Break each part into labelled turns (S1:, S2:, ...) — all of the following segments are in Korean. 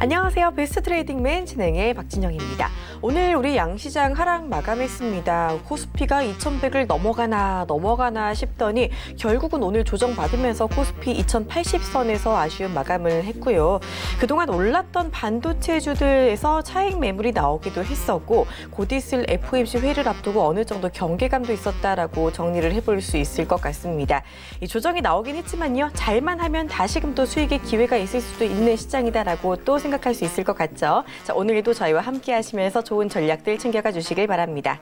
S1: 안녕하세요. 베스트 트레이딩맨 진행의 박진영입니다. 오늘 우리 양시장 하락 마감했습니다. 코스피가 2100을 넘어가나 넘어가나 싶더니 결국은 오늘 조정받으면서 코스피 2080선에서 아쉬운 마감을 했고요. 그동안 올랐던 반도체주들에서 차익 매물이 나오기도 했었고 곧 있을 FOMC 회를 앞두고 어느 정도 경계감도 있었다라고 정리를 해볼 수 있을 것 같습니다. 이 조정이 나오긴 했지만요. 잘만 하면 다시금 또 수익의 기회가 있을 수도 있는 시장이다라고 또 생각 생각할 수 있을 것 같죠. 자, 오늘도 저희와 함께 하시면서 좋은 전략들 챙겨가 주시길 바랍니다.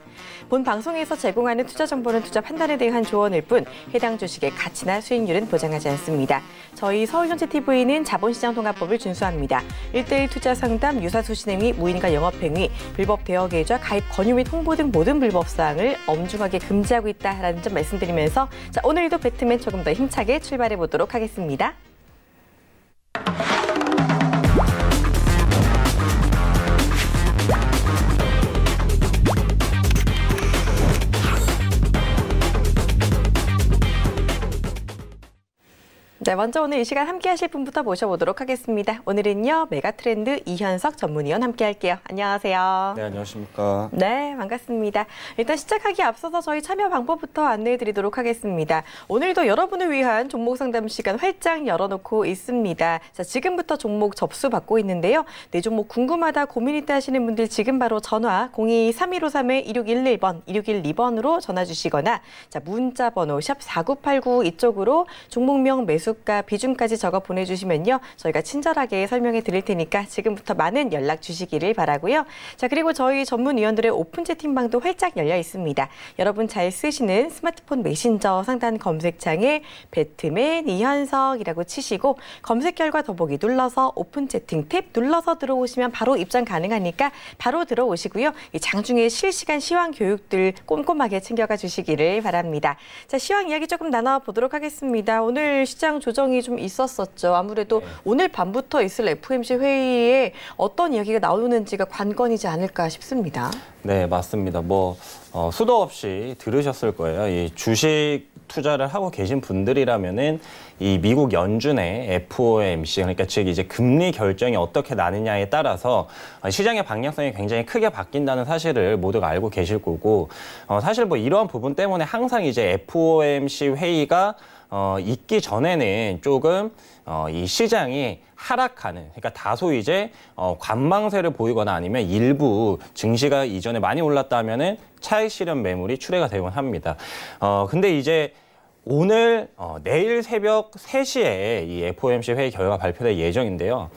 S1: 본 방송에서 제공하는 투자 정보는 투자 판단에 대한 조언일 뿐 해당 주식의 가치나 수익률은 보장하지 않습니다. 저희 서울전체TV는 자본시장 통합법을 준수합니다. 일대일 투자 상담, 유사수신행위, 무인과 영업행위, 불법 대여계좌, 가입 권유 및 홍보 등 모든 불법사항을 엄중하게 금지하고 있다라는 점 말씀드리면서 자, 오늘도 배트맨 조금 더 힘차게 출발해 보도록 하겠습니다. 먼저 오늘 이 시간 함께 하실 분부터 모셔보도록 하겠습니다. 오늘은요, 메가트렌드 이현석 전문위원 함께 할게요. 안녕하세요. 네, 안녕하십니까. 네, 반갑습니다. 일단 시작하기 앞서서 저희 참여 방법부터 안내해 드리도록 하겠습니다. 오늘도 여러분을 위한 종목 상담 시간 활짝 열어놓고 있습니다. 자, 지금부터 종목 접수 받고 있는데요. 내 네, 종목 궁금하다, 고민 있다 하시는 분들 지금 바로 전화 02-3153-2611번, 2612번으로 전화 주시거나 자, 문자 번호 샵4989 이쪽으로 종목명 매수 물가 비중까지 적어 보내주시면요. 저희가 친절하게 설명해 드릴 테니까 지금부터 많은 연락 주시기를 바라고요. 자 그리고 저희 전문위원들의 오픈 채팅방도 활짝 열려 있습니다. 여러분 잘 쓰시는 스마트폰 메신저 상단 검색창에 배트맨 이현석이라고 치시고 검색 결과 더보기 눌러서 오픈 채팅 탭 눌러서 들어오시면 바로 입장 가능하니까 바로 들어오시고요. 이 장중에 실시간 시황 교육들 꼼꼼하게 챙겨가 주시기를 바랍니다. 자 시황 이야기 조금 나눠보도록 하겠습니다. 오늘 시장 조정이 좀 있었었죠. 아무래도 네. 오늘 밤부터 있을 FOMC 회의에 어떤 이야기가 나오는지가 관건이지 않을까 싶습니다.
S2: 네, 맞습니다. 뭐 어, 수도 없이 들으셨을 거예요. 이 주식 투자를 하고 계신 분들이라면은 이 미국 연준의 FOMC 그러니까 즉 이제 금리 결정이 어떻게 나느냐에 따라서 시장의 방향성이 굉장히 크게 바뀐다는 사실을 모두가 알고 계실 거고 어, 사실 뭐 이러한 부분 때문에 항상 이제 FOMC 회의가 어, 있기 전에는 조금 어, 이 시장이 하락하는 그러니까 다소 이제 어, 관망세를 보이거나 아니면 일부 증시가 이전에 주변에 많이 올랐다 면 차익 실현 매물이 출회가 되곤 합니다. 어, 근데 이제 오늘 어, 내일 새벽 3시에 이 FOMC 회의 결과 발표될 예정인데요.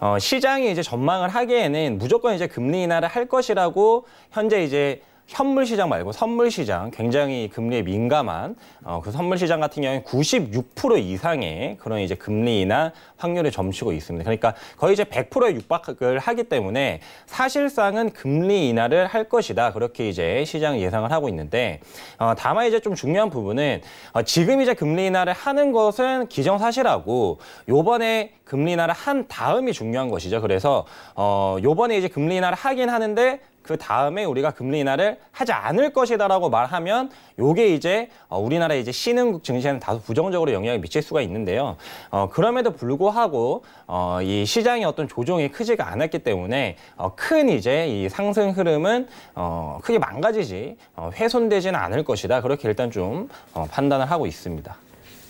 S2: 어, 시장이 이제 전망을 하기에는 무조건 이제 금리 인하를 할 것이라고 현재 이제 현물 시장 말고 선물 시장 굉장히 금리에 민감한 어, 그 선물 시장 같은 경우에 96% 이상의 그런 이제 금리나 확률을 점치고 있습니다. 그러니까 거의 이제 100%에 육박을 하기 때문에 사실상은 금리 인하를 할 것이다 그렇게 이제 시장 예상을 하고 있는데 어, 다만 이제 좀 중요한 부분은 어, 지금 이제 금리 인하를 하는 것은 기정사실하고 요번에 금리 인하를 한 다음이 중요한 것이죠. 그래서 어 요번에 이제 금리 인하를 하긴 하는데 그 다음에 우리가 금리 인하를 하지 않을 것이다라고 말하면 요게 이제 어, 우리나라 이제 신흥국 증시에는 다소 부정적으로 영향을 미칠 수가 있는데요. 어, 그럼에도 불구하고 어, 이 시장의 어떤 조정이 크지가 않았기 때문에 어, 큰 이제 이 상승 흐름은 어, 크게 망가지지 어, 훼손되지는 않을 것이다. 그렇게 일단 좀 어, 판단을 하고 있습니다.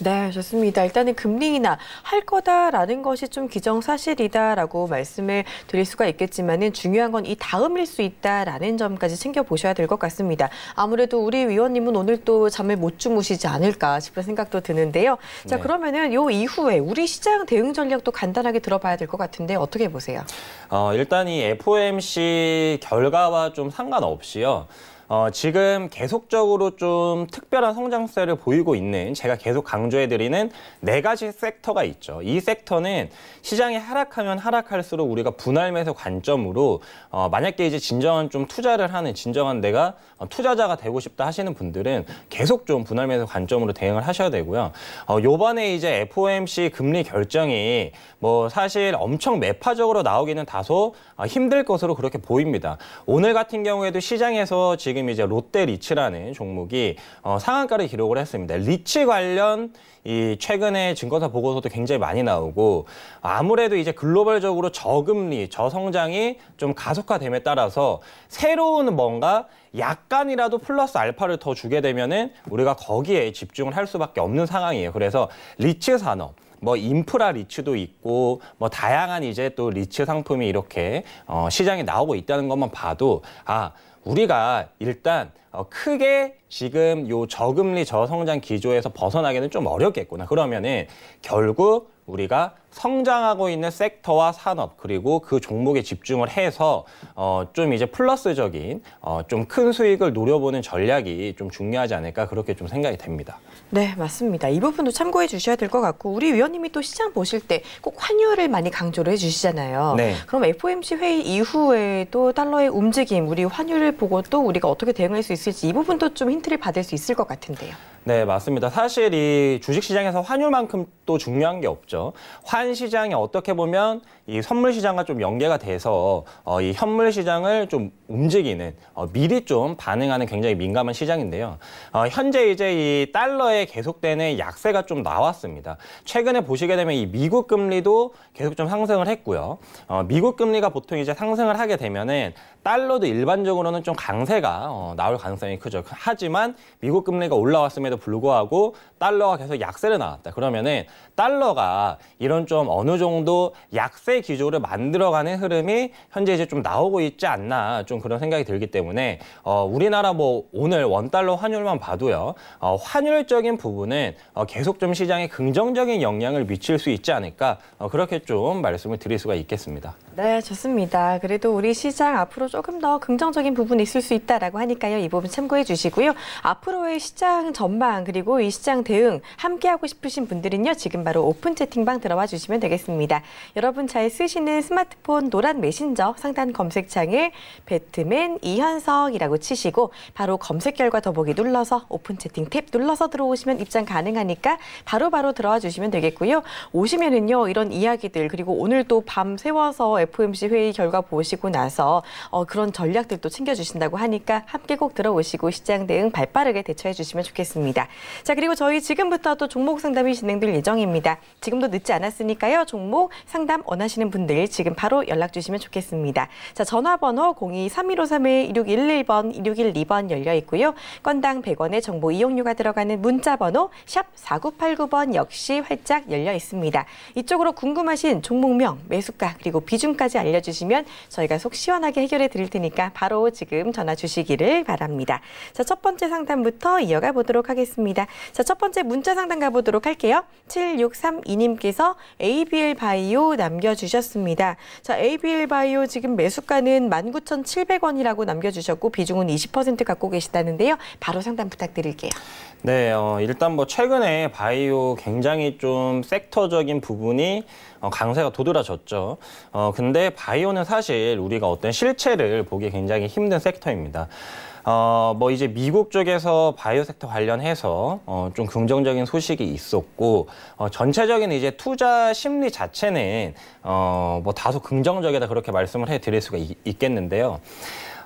S1: 네, 좋습니다. 일단은 금리 인하 할 거다라는 것이 좀 기정사실이다라고 말씀을 드릴 수가 있겠지만은 중요한 건 이 다음일 수 있다라는 점까지 챙겨 보셔야 될 것 같습니다. 아무래도 우리 위원님은 오늘 또 잠을 못 주무시지 않을까 싶은 생각도 드는데요. 자, 네. 그러면은 요 이후에 우리 시장 대응 전략도 간단하게 들어봐야 될 것 같은데 어떻게 보세요?
S2: 어, 일단 이 FOMC 결과와 좀 상관없이요. 어, 지금 계속적으로 좀 특별한 성장세를 보이고 있는 제가 계속 강조해드리는 네 가지 섹터가 있죠. 이 섹터는 시장이 하락하면 하락할수록 우리가 분할 매수 관점으로 어, 만약에 이제 진정한 좀 투자를 하는 진정한 내가 어, 투자자가 되고 싶다 하시는 분들은 계속 좀 분할 매수 관점으로 대응을 하셔야 되고요. 어, 요번에 이제 FOMC 금리 결정이 뭐 사실 엄청 매파적으로 나오기는 다소 어, 힘들 것으로 그렇게 보입니다. 오늘 같은 경우에도 시장에서 지금 지금 이제 롯데 리츠라는 종목이 어, 상한가를 기록을 했습니다. 리츠 관련 이 최근에 증권사 보고서도 굉장히 많이 나오고 아무래도 이제 글로벌적으로 저금리, 저성장이 좀 가속화됨에 따라서 새로운 뭔가 약간이라도 플러스 알파를 더 주게 되면은 우리가 거기에 집중을 할 수밖에 없는 상황이에요. 그래서 리츠 산업 뭐 인프라 리츠도 있고 뭐 다양한 이제 또 리츠 상품이 이렇게 어 시장에 나오고 있다는 것만 봐도 아 우리가 일단 어, 크게 지금 요 저금리 저성장 기조에서 벗어나기는 좀 어렵겠구나. 그러면은 결국 우리가 성장하고 있는 섹터와 산업 그리고 그 종목에 집중을 해서 어, 좀 이제 플러스적인 어, 좀 큰 수익을 노려보는 전략이 좀 중요하지 않을까 그렇게 좀 생각이 됩니다.
S1: 네, 맞습니다. 이 부분도 참고해 주셔야 될 것 같고 우리 위원님이 또 시장 보실 때 꼭 환율을 많이 강조를 해주시잖아요. 네. 그럼 FOMC 회의 이후에도 달러의 움직임, 우리 환율을 보고 또 우리가 어떻게 대응할 수 있을지 이 부분도 좀 힌트를 받을 수 있을 것
S2: 같은데요. 네, 맞습니다. 사실 이 주식시장에서 환율만큼 또 중요한 게 없죠. 환시장이 어떻게 보면 이 선물시장과 좀 연계가 돼서 어, 이 현물시장을 좀 움직이는, 어, 미리 좀 반응하는 굉장히 민감한 시장인데요. 어, 현재 이제 이 달러의 계속되는 약세가 좀 나왔습니다. 최근에 보시게 되면 이 미국 금리도 계속 좀 상승을 했고요. 어, 미국 금리가 보통 이제 상승을 하게 되면은 달러도 일반적으로는 좀 강세가 어, 나올 가능성이 크죠. 하지만 미국 금리가 올라왔음에도 불구하고 달러가 계속 약세를 나왔다. 그러면은 달러가 이런 좀 어느 정도 약세 기조를 만들어가는 흐름이 현재 이제 좀 나오고 있지 않나 좀 그런 생각이 들기 때문에 어, 우리나라 뭐 오늘 원 달러 환율만 봐도요 어, 환율적인 부분은 어, 계속 좀 시장에 긍정적인 영향을 미칠 수 있지 않을까 어, 그렇게 좀 말씀을 드릴 수가 있겠습니다.
S1: 네, 좋습니다. 그래도 우리 시장 앞으로 조금 더 긍정적인 부분이 있을 수 있다라고 하니까요. 이 부분 참고해 주시고요. 앞으로의 시장 전망 그리고 이 시장 대응 함께 하고 싶으신 분들은요. 지금 바로 오픈 채팅방 들어와 주시면 되겠습니다. 여러분 잘 쓰시는 스마트폰 노란 메신저 상단 검색창에 배트맨 이현석이라고 치시고 바로 검색 결과 더보기 눌러서 오픈 채팅 탭 눌러서 들어오시면 입장 가능하니까 바로바로 바로 들어와 주시면 되겠고요. 오시면은요. 이런 이야기들 그리고 오늘 도밤 세워서 FOMC 회의 결과 보시고 나서 어, 그런 전략들도 챙겨주신다고 하니까 함께 꼭 들어오시고 시장 대응 발빠르게 대처해 주시면 좋겠습니다. 자 그리고 저희 지금부터 또 종목 상담이 진행될 예정입니다. 지금도 늦지 않았으니까요. 종목 상담 원하시는 분들 지금 바로 연락 주시면 좋겠습니다. 자 전화번호 02-3153-1611번, 1612번 열려 있고요. 건당 100원의 정보 이용료가 들어가는 문자번호 샵 4989번 역시 활짝 열려 있습니다. 이쪽으로 궁금하신 종목명, 매수가 그리고 비중 지금까지 알려주시면 저희가 속 시원하게 해결해 드릴 테니까 바로 지금 전화 주시기를 바랍니다. 자, 첫 번째 상담부터 이어가 보도록 하겠습니다. 자, 첫 번째 문자 상담 가보도록 할게요. 7632님께서 ABL 바이오 남겨주셨습니다. 자, ABL 바이오 지금 매수가는 19,700원이라고 남겨주셨고 비중은 20% 갖고 계시다는데요. 바로 상담 부탁드릴게요.
S2: 네, 어, 일단 뭐 최근에 바이오 굉장히 좀 섹터적인 부분이 어, 강세가 도드라졌죠. 어, 근데 바이오는 사실 우리가 어떤 실체를 보기 굉장히 힘든 섹터입니다. 어, 뭐 이제 미국 쪽에서 바이오 섹터 관련해서 어, 좀 긍정적인 소식이 있었고 어, 전체적인 이제 투자 심리 자체는 어, 뭐 다소 긍정적이다 그렇게 말씀을 해드릴 수가 있, 있겠는데요.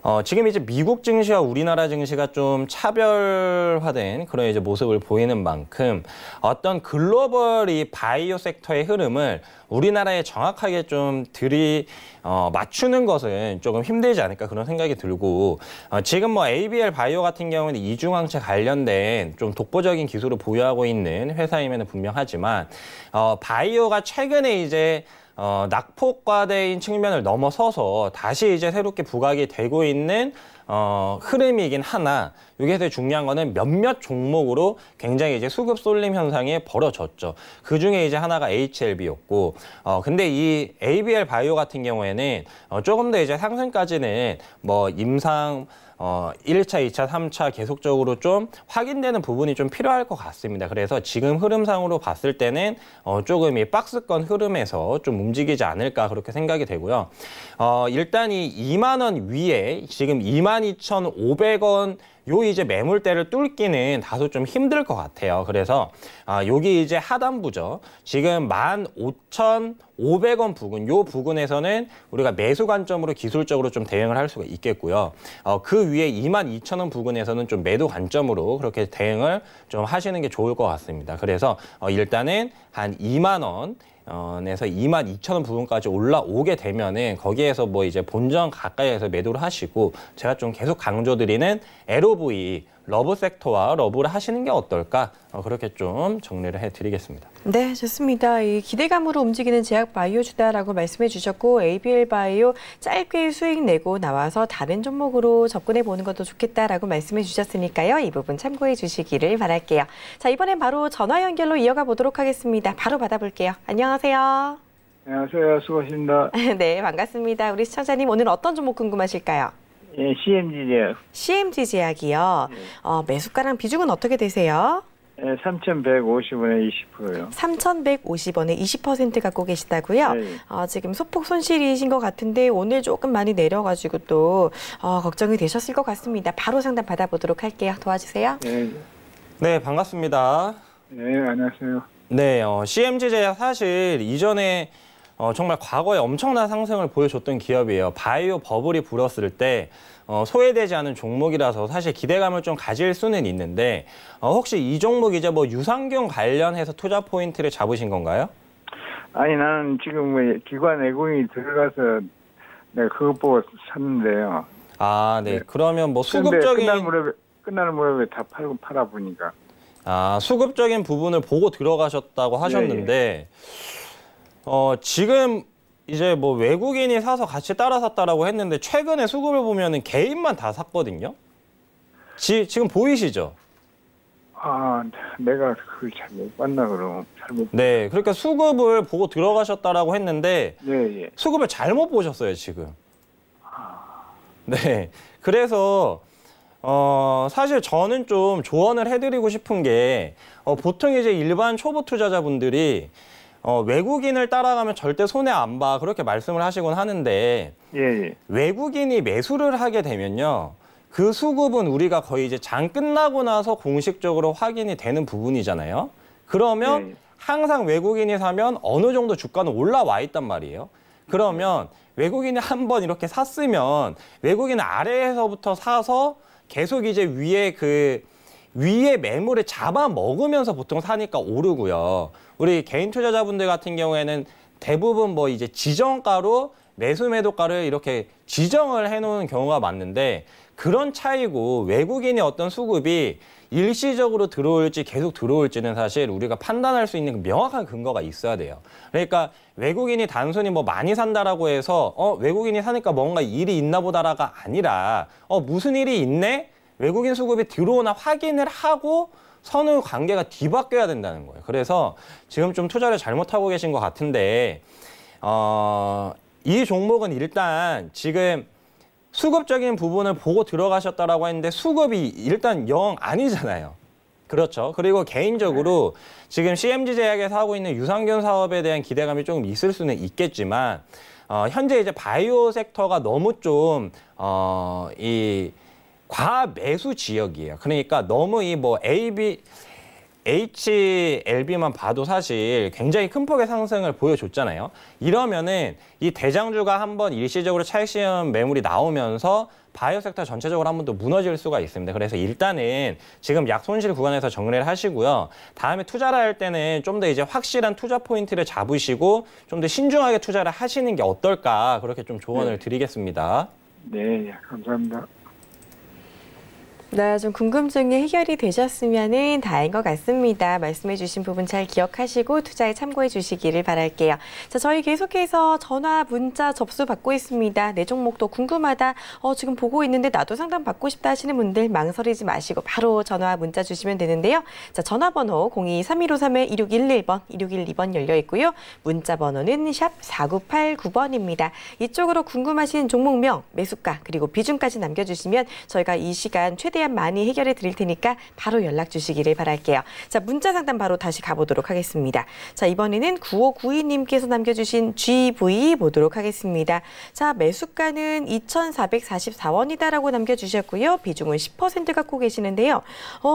S2: 어, 지금 이제 미국 증시와 우리나라 증시가 좀 차별화된 그런 이제 모습을 보이는 만큼 어떤 글로벌 이 바이오 섹터의 흐름을 우리나라에 정확하게 좀 들이 어, 맞추는 것은 조금 힘들지 않을까 그런 생각이 들고 어, 지금 뭐 ABL 바이오 같은 경우는 이중항체 관련된 좀 독보적인 기술을 보유하고 있는 회사임에는 분명하지만 어, 바이오가 최근에 이제 어, 낙폭과대인 측면을 넘어서서 다시 이제 새롭게 부각이 되고 있는 어, 흐름이긴 하나 이게 되게 중요한 거는 몇몇 종목으로 굉장히 이제 수급 쏠림 현상이 벌어졌죠. 그 중에 이제 하나가 HLB였고 어, 근데 이 ABL 바이오 같은 경우에는 어, 조금 더 이제 상승까지는 뭐 임상 어, 1차, 2차, 3차 계속적으로 좀 확인되는 부분이 좀 필요할 것 같습니다. 그래서 지금 흐름상으로 봤을 때는 어, 조금 이 박스권 흐름에서 좀 움직이지 않을까 그렇게 생각이 되고요. 어, 일단 이 2만 원 위에 지금 2만 2,500원 요 이제 매물대를 뚫기는 다소 좀 힘들 것 같아요. 그래서 아, 여기 이제 하단부죠. 지금 15,500원 부근, 요 부근에서는 우리가 매수 관점으로 기술적으로 좀 대응을 할 수가 있겠고요. 어, 그 위에 22,000원 부근에서는 좀 매도 관점으로 그렇게 대응을 좀 하시는 게 좋을 것 같습니다. 그래서 어, 일단은 한 2만 원 원에서 2만 2천 원 부분까지 올라오게 되면은 거기에서 뭐 이제 본전 가까이에서 매도를 하시고 제가 좀 계속 강조드리는 LOV 러브 섹터와 러브를 하시는 게 어떨까 어, 그렇게 좀 정리를 해드리겠습니다.
S1: 네, 좋습니다. 이 기대감으로 움직이는 제약 바이오주다라고 말씀해 주셨고 ABL 바이오 짧게 수익 내고 나와서 다른 종목으로 접근해 보는 것도 좋겠다라고 말씀해 주셨으니까요. 이 부분 참고해 주시기를 바랄게요. 자, 이번엔 바로 전화 연결로 이어가 보도록 하겠습니다. 바로 받아볼게요. 안녕하세요. 안녕하세요. 수고하십니다. 네, 반갑습니다. 우리 시청자님 오늘 어떤 종목 궁금하실까요? 예, CMG 제약. CMG 제약이요. 예. 어, 매수가랑 비중은 어떻게 되세요? 네, 3,150원에 20%요. 3,150원에 20% 갖고 계시다고요? 네. 아, 지금 소폭 손실이신 것 같은데 오늘 조금 많이 내려가지고 또 어, 걱정이 되셨을 것 같습니다. 바로 상담 받아보도록 할게요. 도와주세요.
S2: 네, 네 반갑습니다. 네, 안녕하세요. 네, 어, CMG제약 사실 이전에 어, 정말 과거에 엄청난 상승을 보여줬던 기업이에요. 바이오 버블이 불었을 때 어, 소외되지 않은 종목이라서 사실 기대감을 좀 가질 수는 있는데 어, 혹시 이 종목 이제 뭐 유산균 관련해서 투자 포인트를 잡으신 건가요? 아니 나는 지금 뭐 기관 애공이 들어가서 네, 그것 보고 샀는데요. 아, 네. 네. 그러면 뭐 수급적인 끝날 무렵에 끝나는 무렵에 다 팔고 팔아 보니까 아, 수급적인 부분을 보고 들어가셨다고 하셨는데 예, 예. 어, 지금 이제 뭐 외국인이 사서 같이 따라 샀다라고 했는데 최근에 수급을 보면은 개인만 다 샀거든요. 지, 지금 보이시죠? 아, 내가 그걸 잘못 봤나 그럼. 잘못 네, 그러니까 수급을 보고 들어가셨다라고 했는데 예, 예. 수급을 잘못 보셨어요 지금. 아... 네, 그래서 어, 사실 저는 좀 조언을 해드리고 싶은 게 어, 보통 이제 일반 초보 투자자분들이 어, 외국인을 따라가면 절대 손해 안 봐. 그렇게 말씀을 하시곤 하는데 예, 예. 외국인이 매수를 하게 되면요. 그 수급은 우리가 거의 이제 장 끝나고 나서 공식적으로 확인이 되는 부분이잖아요. 그러면 예, 예, 항상 외국인이 사면 어느 정도 주가는 올라와 있단 말이에요. 그러면 외국인이 한번 이렇게 샀으면 외국인 아래에서부터 사서 계속 이제 위에 그 위에 매물을 잡아먹으면서 보통 사니까 오르고요. 우리 개인 투자자분들 같은 경우에는 대부분 뭐 이제 지정가로 매수 매도가를 이렇게 지정을 해놓은 경우가 많은데 그런 차이고 외국인의 어떤 수급이 일시적으로 들어올지 계속 들어올지는 사실 우리가 판단할 수 있는 명확한 근거가 있어야 돼요. 그러니까 외국인이 단순히 뭐 많이 산다라고 해서 어 외국인이 사니까 뭔가 일이 있나 보다라가 아니라 어 무슨 일이 있네? 외국인 수급이 들어오나 확인을 하고 선후 관계가 뒤바뀌어야 된다는 거예요. 그래서 지금 좀 투자를 잘못하고 계신 것 같은데 어, 이 종목은 일단 지금 수급적인 부분을 보고 들어가셨다라고 했는데 수급이 일단 영 아니잖아요. 그렇죠. 그리고 개인적으로 지금 CMG제약에서 하고 있는 유산균 사업에 대한 기대감이 조금 있을 수는 있겠지만 어, 현재 이제 바이오 섹터가 너무 좀 어, 이 과매수 지역이에요. 그러니까 너무 이 뭐 AB HLB만 봐도 사실 굉장히 큰 폭의 상승을 보여줬잖아요. 이러면은 이 대장주가 한번 일시적으로 차익시험 매물이 나오면서 바이오 섹터 전체적으로 한번더 무너질 수가 있습니다. 그래서 일단은 지금 약 손실 구간에서 정리를 하시고요. 다음에 투자를 할 때는 좀 더 이제 확실한 투자 포인트를 잡으시고 좀 더 신중하게 투자를 하시는 게 어떨까 그렇게 좀 조언을 네. 드리겠습니다. 네, 예, 감사합니다.
S1: 네, 좀 궁금증이 해결이 되셨으면 다행인 것 같습니다. 말씀해 주신 부분 잘 기억하시고 투자에 참고해 주시기를 바랄게요. 자, 저희 계속해서 전화, 문자 접수 받고 있습니다. 내 종목도 궁금하다. 어, 지금 보고 있는데 나도 상담 받고 싶다 하시는 분들 망설이지 마시고 바로 전화, 문자 주시면 되는데요. 자, 전화번호 02-3153-2611번, 2612번 열려 있고요. 문자 번호는 샵 4989번입니다. 이쪽으로 궁금하신 종목명, 매수가, 그리고 비중까지 남겨주시면 저희가 이 시간 최대한 최대한 많이 해결해 드릴 테니까 바로 연락 주시기를 바랄게요. 자, 문자 상담 바로 다시 가보도록 하겠습니다. 자, 이번에는 9592님께서 남겨주신 GV 보도록 하겠습니다. 자, 매수가는 2,444원이다라고 남겨주셨고요. 비중은 10% 갖고 계시는데요. 어,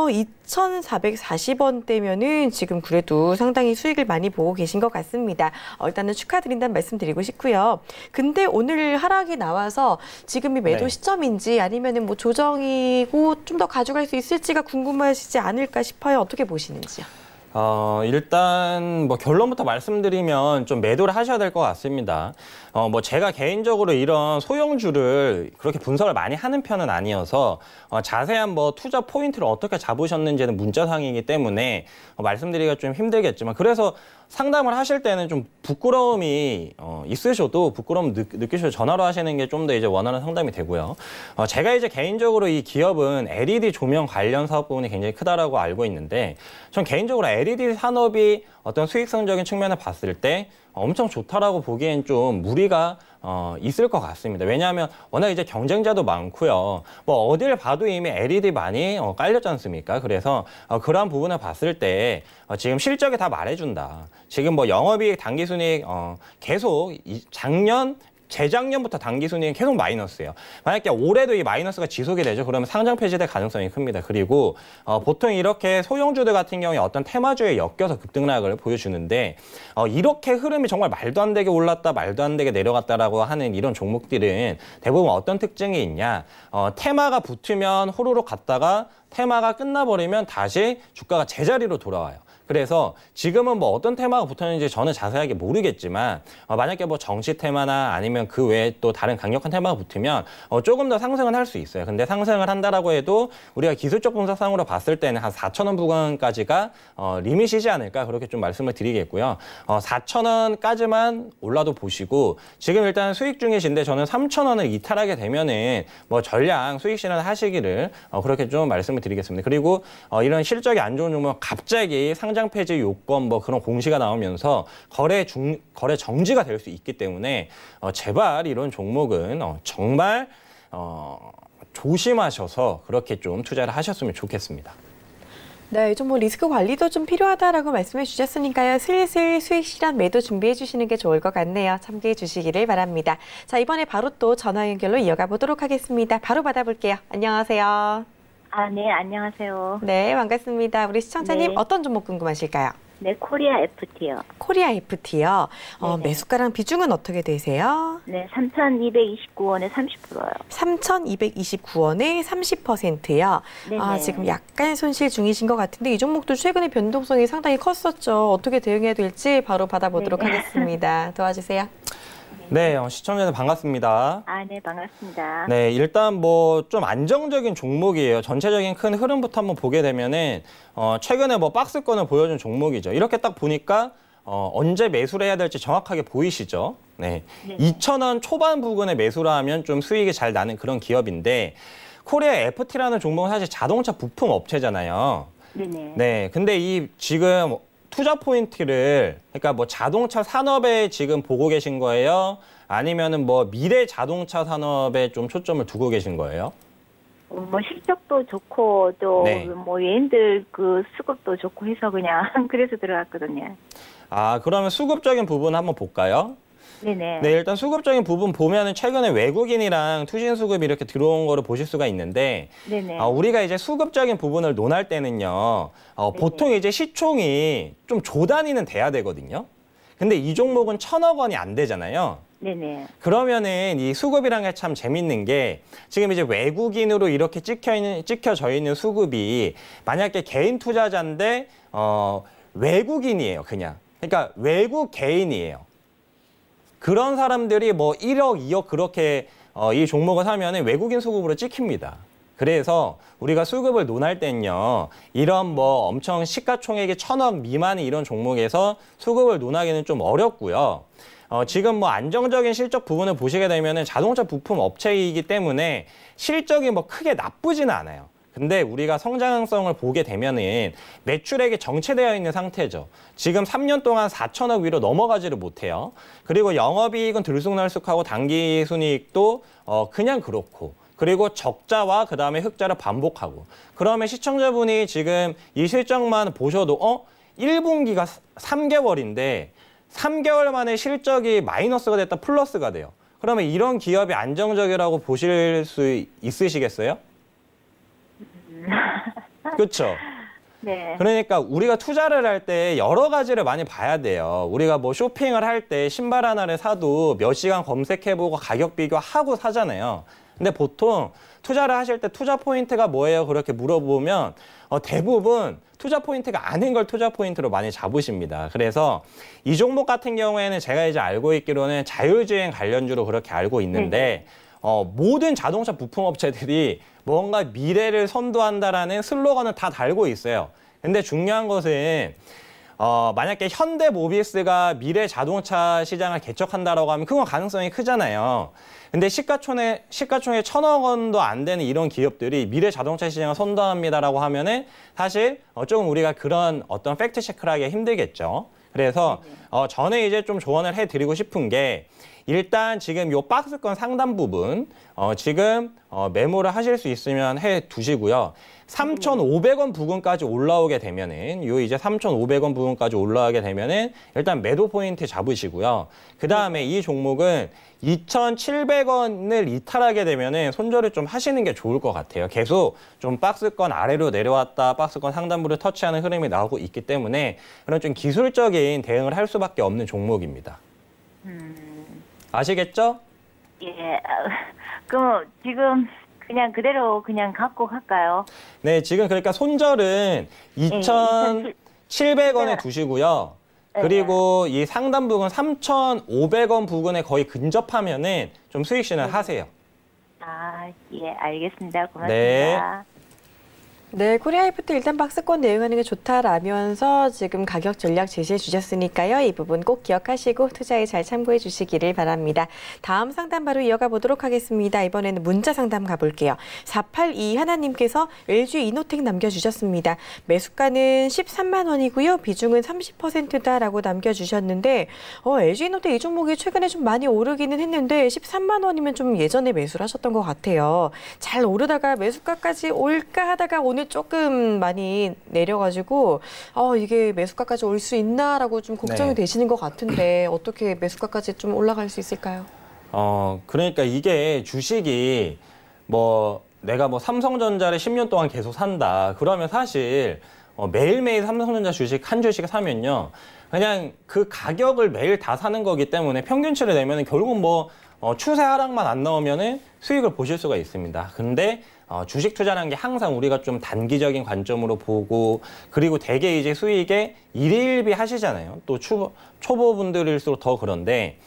S1: 2,440원대면은 지금 그래도 상당히 수익을 많이 보고 계신 것 같습니다. 어, 일단은 축하드린다는 말씀 드리고 싶고요. 근데 오늘 하락이 나와서 지금이 매도 네. 시점인지 아니면은 뭐 조정이고 좀더 가져갈 수 있을지가 궁금하시지 않을까 싶어요. 어떻게 보시는지요?
S2: 어, 일단 뭐 결론부터 말씀드리면 좀 매도를 하셔야 될 것 같습니다. 어, 뭐 제가 개인적으로 이런 소형주를 그렇게 분석을 많이 하는 편은 아니어서 어, 자세한 뭐 투자 포인트를 어떻게 잡으셨는지는 문자상이기 때문에 어, 말씀드리기가 좀 힘들겠지만 그래서 상담을 하실 때는 좀 부끄러움이 어, 있으셔도 부끄러움 느, 느끼셔도 전화로 하시는 게 좀 더 이제 원하는 상담이 되고요. 어, 제가 이제 개인적으로 이 기업은 LED 조명 관련 사업 부분이 굉장히 크다라고 알고 있는데 전 개인적으로 LED 산업이 어떤 수익성적인 측면을 봤을 때 어, 엄청 좋다라고 보기엔 좀 무리가 어, 있을 것 같습니다. 왜냐하면 워낙 이제 경쟁자도 많고요. 뭐 어딜 봐도 이미 LED 많이 어, 깔렸지 않습니까? 그래서 어, 그러한 부분을 봤을 때 어, 지금 실적이 다 말해준다. 지금 뭐 영업이익, 단기순이익 어, 계속 이, 작년 재작년부터 단기 순이익이 계속 마이너스예요. 만약에 올해도 이 마이너스가 지속이 되죠. 그러면 상장 폐지될 가능성이 큽니다. 그리고 어, 보통 이렇게 소형주들 같은 경우에 어떤 테마주에 엮여서 급등락을 보여주는데 어, 이렇게 흐름이 정말 말도 안 되게 올랐다 말도 안 되게 내려갔다라고 하는 이런 종목들은 대부분 어떤 특징이 있냐 어, 테마가 붙으면 호로록 갔다가 테마가 끝나버리면 다시 주가가 제자리로 돌아와요. 그래서 지금은 뭐 어떤 테마가 붙었는지 저는 자세하게 모르겠지만 어, 만약에 뭐 정치 테마나 아니면 그 외에 또 다른 강력한 테마가 붙으면 어, 조금 더 상승은 할 수 있어요. 근데 상승을 한다라고 해도 우리가 기술적 분석상으로 봤을 때는 한 4천 원 부근까지가 어, 리밋이지 않을까 그렇게 좀 말씀을 드리겠고요. 어, 4천 원까지만 올라도 보시고 지금 일단 수익 중이신데 저는 3천 원을 이탈하게 되면은 뭐 전량 수익 실현 하시기를 어, 그렇게 좀 말씀을 드리겠습니다. 그리고 어, 이런 실적이 안 좋은 종목 갑자기 상장 상장 폐지 요건 뭐 그런 공시가 나오면서 거래 중 거래 정지가 될 수 있기 때문에 어, 제발 이런 종목은 어, 정말 어, 조심하셔서 그렇게 좀 투자를 하셨으면 좋겠습니다.
S1: 네, 좀 뭐 리스크 관리도 좀 필요하다라고 말씀해 주셨으니까요. 슬슬 수익 실현 매도 준비해 주시는 게 좋을 것 같네요. 참고해 주시기를 바랍니다. 자, 이번에 바로 또 전화 연결로 이어가 보도록 하겠습니다. 바로 받아볼게요. 안녕하세요. 아, 네, 안녕하세요. 네, 반갑습니다. 우리 시청자님 네. 어떤 종목 궁금하실까요? 네, 코리아 FT요. 코리아 FT요. 어, 매수가랑 비중은 어떻게 되세요?
S2: 네, 3,229원에 30%요.
S1: 3,229원에 30%요. 네네. 아, 지금 약간 손실 중이신 것 같은데 이 종목도 최근에 변동성이 상당히 컸었죠. 어떻게 대응해야 될지 바로 받아보도록 네네. 하겠습니다. 도와주세요.
S2: 네, 어, 시청자님 반갑습니다.
S1: 아, 네, 반갑습니다.
S2: 네, 일단 뭐 좀 안정적인 종목이에요. 전체적인 큰 흐름부터 한번 보게 되면은 어, 최근에 뭐 박스권을 보여준 종목이죠. 이렇게 딱 보니까 어, 언제 매수를 해야 될지 정확하게 보이시죠? 네. 네. 2,000원 초반 부근에 매수를 하면 좀 수익이 잘 나는 그런 기업인데 코리아 FT라는 종목은 사실 자동차 부품 업체잖아요. 네네. 네. 근데 이 지금 투자 포인트를 그러니까 뭐 자동차 산업에 지금 보고 계신 거예요? 아니면은 뭐 미래 자동차 산업에 좀 초점을 두고 계신 거예요?
S1: 어, 뭐 실적도 좋고 또뭐 네. 외인들 뭐 그 수급도 좋고 해서 그냥 그래서 들어갔거든요.
S2: 아 그러면 수급적인 부분 한번 볼까요? 네네. 네, 일단 수급적인 부분 보면은 최근에 외국인이랑 투신 수급이 이렇게 들어온 거를 보실 수가 있는데 네네. 어, 우리가 이제 수급적인 부분을 논할 때는요. 어, 보통 이제 시총이 좀 조단위는 돼야 되거든요. 근데 이 종목은 천억 원이 안 되잖아요. 네네. 그러면은 이 수급이란 게참 재밌는 게 지금 이제 외국인으로 이렇게 찍혀 있는 찍혀져 있는 수급이 만약에 개인 투자자인데 어 외국인이에요, 그냥. 그러니까 외국 개인이에요. 그런 사람들이 뭐 1억, 2억 그렇게 어, 이 종목을 사면 외국인 수급으로 찍힙니다. 그래서 우리가 수급을 논할 땐요. 이런 뭐 엄청 시가총액이 천억 미만의 이런 종목에서 수급을 논하기는 좀 어렵고요. 어, 지금 뭐 안정적인 실적 부분을 보시게 되면 자동차 부품 업체이기 때문에 실적이 뭐 크게 나쁘지는 않아요. 근데 우리가 성장성을 보게 되면은 매출액이 정체되어 있는 상태죠. 지금 3년 동안 4천억 위로 넘어가지를 못해요. 그리고 영업이익은 들쑥날쑥하고 당기순이익도어 그냥 그렇고 그리고 적자와 그다음에 흑자를 반복하고 그러면 시청자분이 지금 이 실적만 보셔도 어 1분기가 3개월인데 3개월 만에 실적이 마이너스가 됐다 플러스가 돼요. 그러면 이런 기업이 안정적이라고 보실 수 있으시겠어요? 그렇죠. 네. 그러니까 우리가 투자를 할 때 여러 가지를 많이 봐야 돼요. 우리가 뭐 쇼핑을 할 때 신발 하나를 사도 몇 시간 검색해보고 가격 비교하고 사잖아요. 근데 보통 투자를 하실 때 투자 포인트가 뭐예요? 그렇게 물어보면 어, 대부분 투자 포인트가 아닌 걸 투자 포인트로 많이 잡으십니다. 그래서 이 종목 같은 경우에는 제가 이제 알고 있기로는 자율주행 관련주로 그렇게 알고 있는데 네. 어, 모든 자동차 부품 업체들이 뭔가 미래를 선도한다라는 슬로건을 다 달고 있어요. 근데 중요한 것은 어, 만약에 현대 모비스가 미래 자동차 시장을 개척한다라고 하면 그건 가능성이 크잖아요. 근데 시가총액 시가총액 천억 원도 안 되는 이런 기업들이 미래 자동차 시장을 선도합니다라고 하면은 사실 어, 조금 우리가 그런 어떤 팩트 체크를 하기 힘들겠죠. 그래서 어, 전에 이제 좀 조언을 해드리고 싶은 게 일단 지금 요 박스권 상단 부분 어, 지금 어, 메모를 하실 수 있으면 해 두시고요. 3,500원 부근까지 올라오게 되면은 요 이제 3,500원 부근까지 올라오게 되면은 일단 매도 포인트 잡으시고요. 그다음에 이 종목은 2,700원을 이탈하게 되면은 손절을 좀 하시는 게 좋을 것 같아요. 계속 좀 박스권 아래로 내려왔다. 박스권 상단부를 터치하는 흐름이 나오고 있기 때문에 그런 좀 기술적인 대응을 할 수밖에 없는 종목입니다. 음. 아시겠죠? 예. 그럼 지금 그냥 그대로 그냥 갖고 갈까요? 네, 지금 그러니까 손절은 2,700원에 예, 두시고요. 예. 그리고 이 상단 부분 3,500원 부근에 거의 근접하면은 좀 수익 실현 예. 하세요.
S1: 아, 예, 알겠습니다. 고맙습니다. 네. 네, 코리아이프트 일단 박스권 대응하는 게 좋다라면서 지금 가격 전략 제시해 주셨으니까요. 이 부분 꼭 기억하시고 투자에 잘 참고해 주시기를 바랍니다. 다음 상담 바로 이어가 보도록 하겠습니다. 이번에는 문자 상담 가볼게요. 482 하나님께서 LG 이노텍 남겨주셨습니다. 매수가는 13만 원이고요. 비중은 30%다라고 남겨주셨는데 어, LG 이노텍 이 종목이 최근에 좀 많이 오르기는 했는데 13만 원이면 좀 예전에 매수를 하셨던 것 같아요. 잘 오르다가 매수가까지 올까 하다가 오늘 오늘 조금 많이 내려가지고 어, 이게 매수가까지 올 수 있나라고 좀 걱정이 네. 되시는 것 같은데 어떻게 매수가까지 좀 올라갈 수 있을까요?
S2: 어, 그러니까 이게 주식이 뭐 내가 뭐 삼성전자를 10년 동안 계속 산다. 그러면 사실 어, 매일매일 삼성전자 주식 한 주씩 사면요. 그냥 그 가격을 매일 다 사는 거기 때문에 평균치를 내면 결국 뭐 어, 추세 하락만 안 나오면은 수익을 보실 수가 있습니다. 근데 어, 주식 투자라는 게 항상 우리가 좀 단기적인 관점으로 보고 그리고 대개 이제 수익에 일일비 하시잖아요. 또 초, 초보분들일수록 더 그런데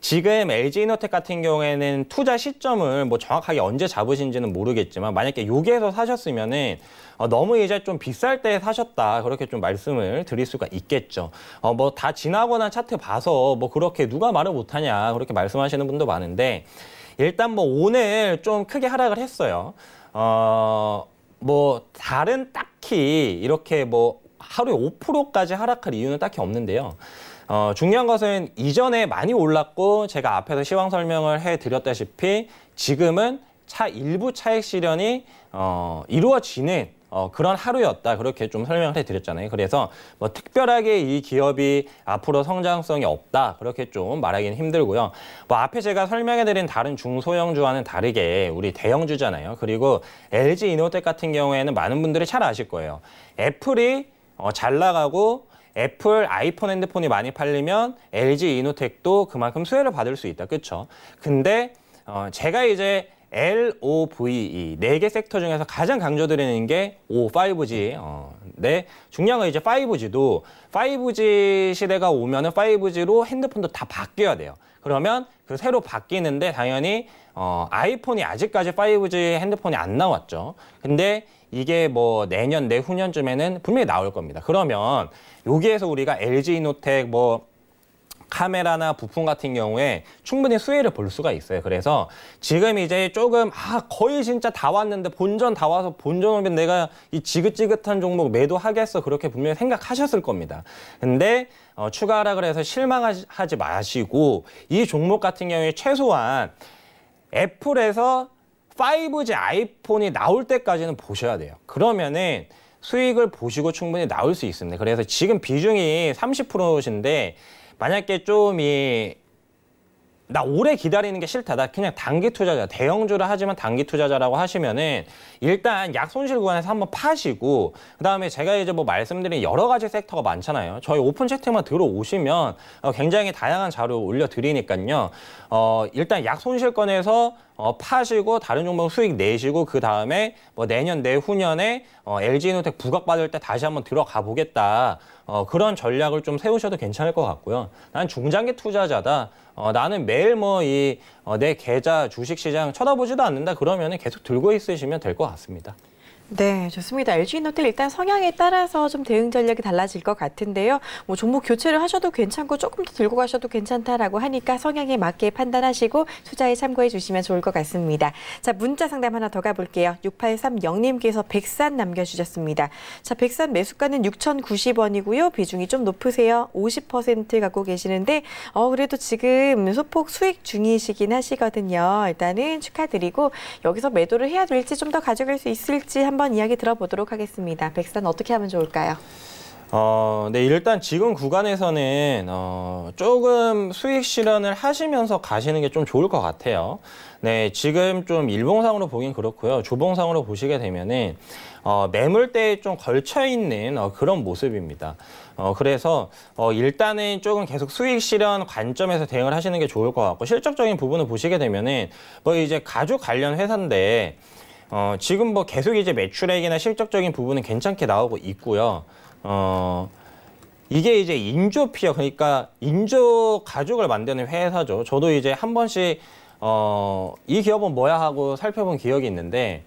S2: 지금 LG 이노텍 같은 경우에는 투자 시점을 뭐 정확하게 언제 잡으신지는 모르겠지만 만약에 여기에서 사셨으면은 어, 너무 이제 좀 비쌀 때 사셨다 그렇게 좀 말씀을 드릴 수가 있겠죠. 어, 뭐 다 지나거나 차트 봐서 뭐 그렇게 누가 말을 못하냐 그렇게 말씀하시는 분도 많은데 일단 뭐 오늘 좀 크게 하락을 했어요. 어, 뭐 다른 딱히 이렇게 뭐 하루에 5%까지 하락할 이유는 딱히 없는데요. 어, 중요한 것은 이전에 많이 올랐고 제가 앞에서 시황 설명을 해드렸다시피 지금은 차 일부 차익 실현이 어, 이루어지는 어, 그런 하루였다 그렇게 좀 설명을 해드렸잖아요. 그래서 뭐 특별하게 이 기업이 앞으로 성장성이 없다 그렇게 좀 말하기는 힘들고요. 뭐 앞에 제가 설명해드린 다른 중소형주와는 다르게 우리 대형주잖아요. 그리고 LG 이노텍 같은 경우에는 많은 분들이 잘 아실 거예요. 애플이 어, 잘 나가고 애플 아이폰 핸드폰이 많이 팔리면 LG 이노텍도 그만큼 수혜를 받을 수 있다. 그렇죠? 근데 어, 제가 이제 LOVE 4개 섹터 중에서 가장 강조드리는 게 O 5G. 어, 네 중요한 건 이제 5G도 5G 시대가 오면은 5G로 핸드폰도 다 바뀌어야 돼요. 그러면 그 새로 바뀌는데 당연히 어, 아이폰이 아직까지 5G 핸드폰이 안 나왔죠. 근데 이게 뭐 내년 내후년쯤에는 분명히 나올 겁니다. 그러면 여기에서 우리가 LG 이노텍 뭐 카메라나 부품 같은 경우에 충분히 수혜를 볼 수가 있어요. 그래서 지금 이제 조금 아 거의 진짜 다 왔는데 본전 다 와서 본전 오면 내가 이 지긋지긋한 종목 매도하겠어 그렇게 분명히 생각하셨을 겁니다. 근데 어, 추가 하락을 해서 실망하지 마시고 이 종목 같은 경우에 최소한 애플에서 5G 아이폰이 나올 때까지는 보셔야 돼요. 그러면은 수익을 보시고 충분히 나올 수 있습니다. 그래서 지금 비중이 30%신데 만약에 좀 이 나 오래 기다리는 게 싫다. 나 그냥 단기 투자자, 대형주를 하지만 단기 투자자라고 하시면은 일단 약 손실 구간에서 한번 파시고 그다음에 제가 이제 뭐 말씀드린 여러 가지 섹터가 많잖아요. 저희 오픈 채팅만 들어오시면 어, 굉장히 다양한 자료 올려 드리니까요. 어, 일단 약 손실권에서 어, 파시고 다른 종목 수익 내시고 그 다음에 뭐 내년 내후년에 어, LG노텍 부각받을 때 다시 한번 들어가 보겠다. 어, 그런 전략을 좀 세우셔도 괜찮을 것 같고요. 난 중장기 투자자다. 어, 나는 매일 뭐이내 어, 계좌 주식시장 쳐다보지도 않는다. 그러면 계속 들고 있으시면 될 것 같습니다.
S1: 네, 좋습니다. LG인호텔 일단 성향에 따라서 좀 대응 전략이 달라질 것 같은데요. 뭐 종목 교체를 하셔도 괜찮고 조금 더 들고 가셔도 괜찮다라고 하니까 성향에 맞게 판단하시고 투자에 참고해 주시면 좋을 것 같습니다. 자, 문자 상담 하나 더 가볼게요. 6830님께서 백산 남겨주셨습니다. 자, 백산 매수가는 6,090원이고요. 비중이 좀 높으세요. 50% 갖고 계시는데 어 그래도 지금 소폭 수익 중이시긴 하시거든요. 일단은 축하드리고 여기서 매도를 해야 될지 좀 더 가져갈 수 있을지 한번 한번 이야기 들어보도록 하겠습니다. 백산 어떻게 하면 좋을까요?
S2: 어, 네, 일단 지금 구간에서는 어, 조금 수익 실현을 하시면서 가시는 게 좀 좋을 것 같아요. 네, 지금 좀 일봉상으로 보긴 그렇고요. 조봉상으로 보시게 되면은 어, 매물대에 좀 걸쳐 있는 어, 그런 모습입니다. 어, 그래서 어, 일단은 조금 계속 수익 실현 관점에서 대응을 하시는 게 좋을 것 같고 실적적인 부분을 보시게 되면은 뭐 이제 가족 관련 회사인데 어, 지금 뭐 계속 이제 매출액이나 실적적인 부분은 괜찮게 나오고 있고요. 어, 이게 이제 인조피어, 그러니까 인조 가죽을 만드는 회사죠. 저도 이제 한 번씩 어, 이 기업은 뭐야 하고 살펴본 기억이 있는데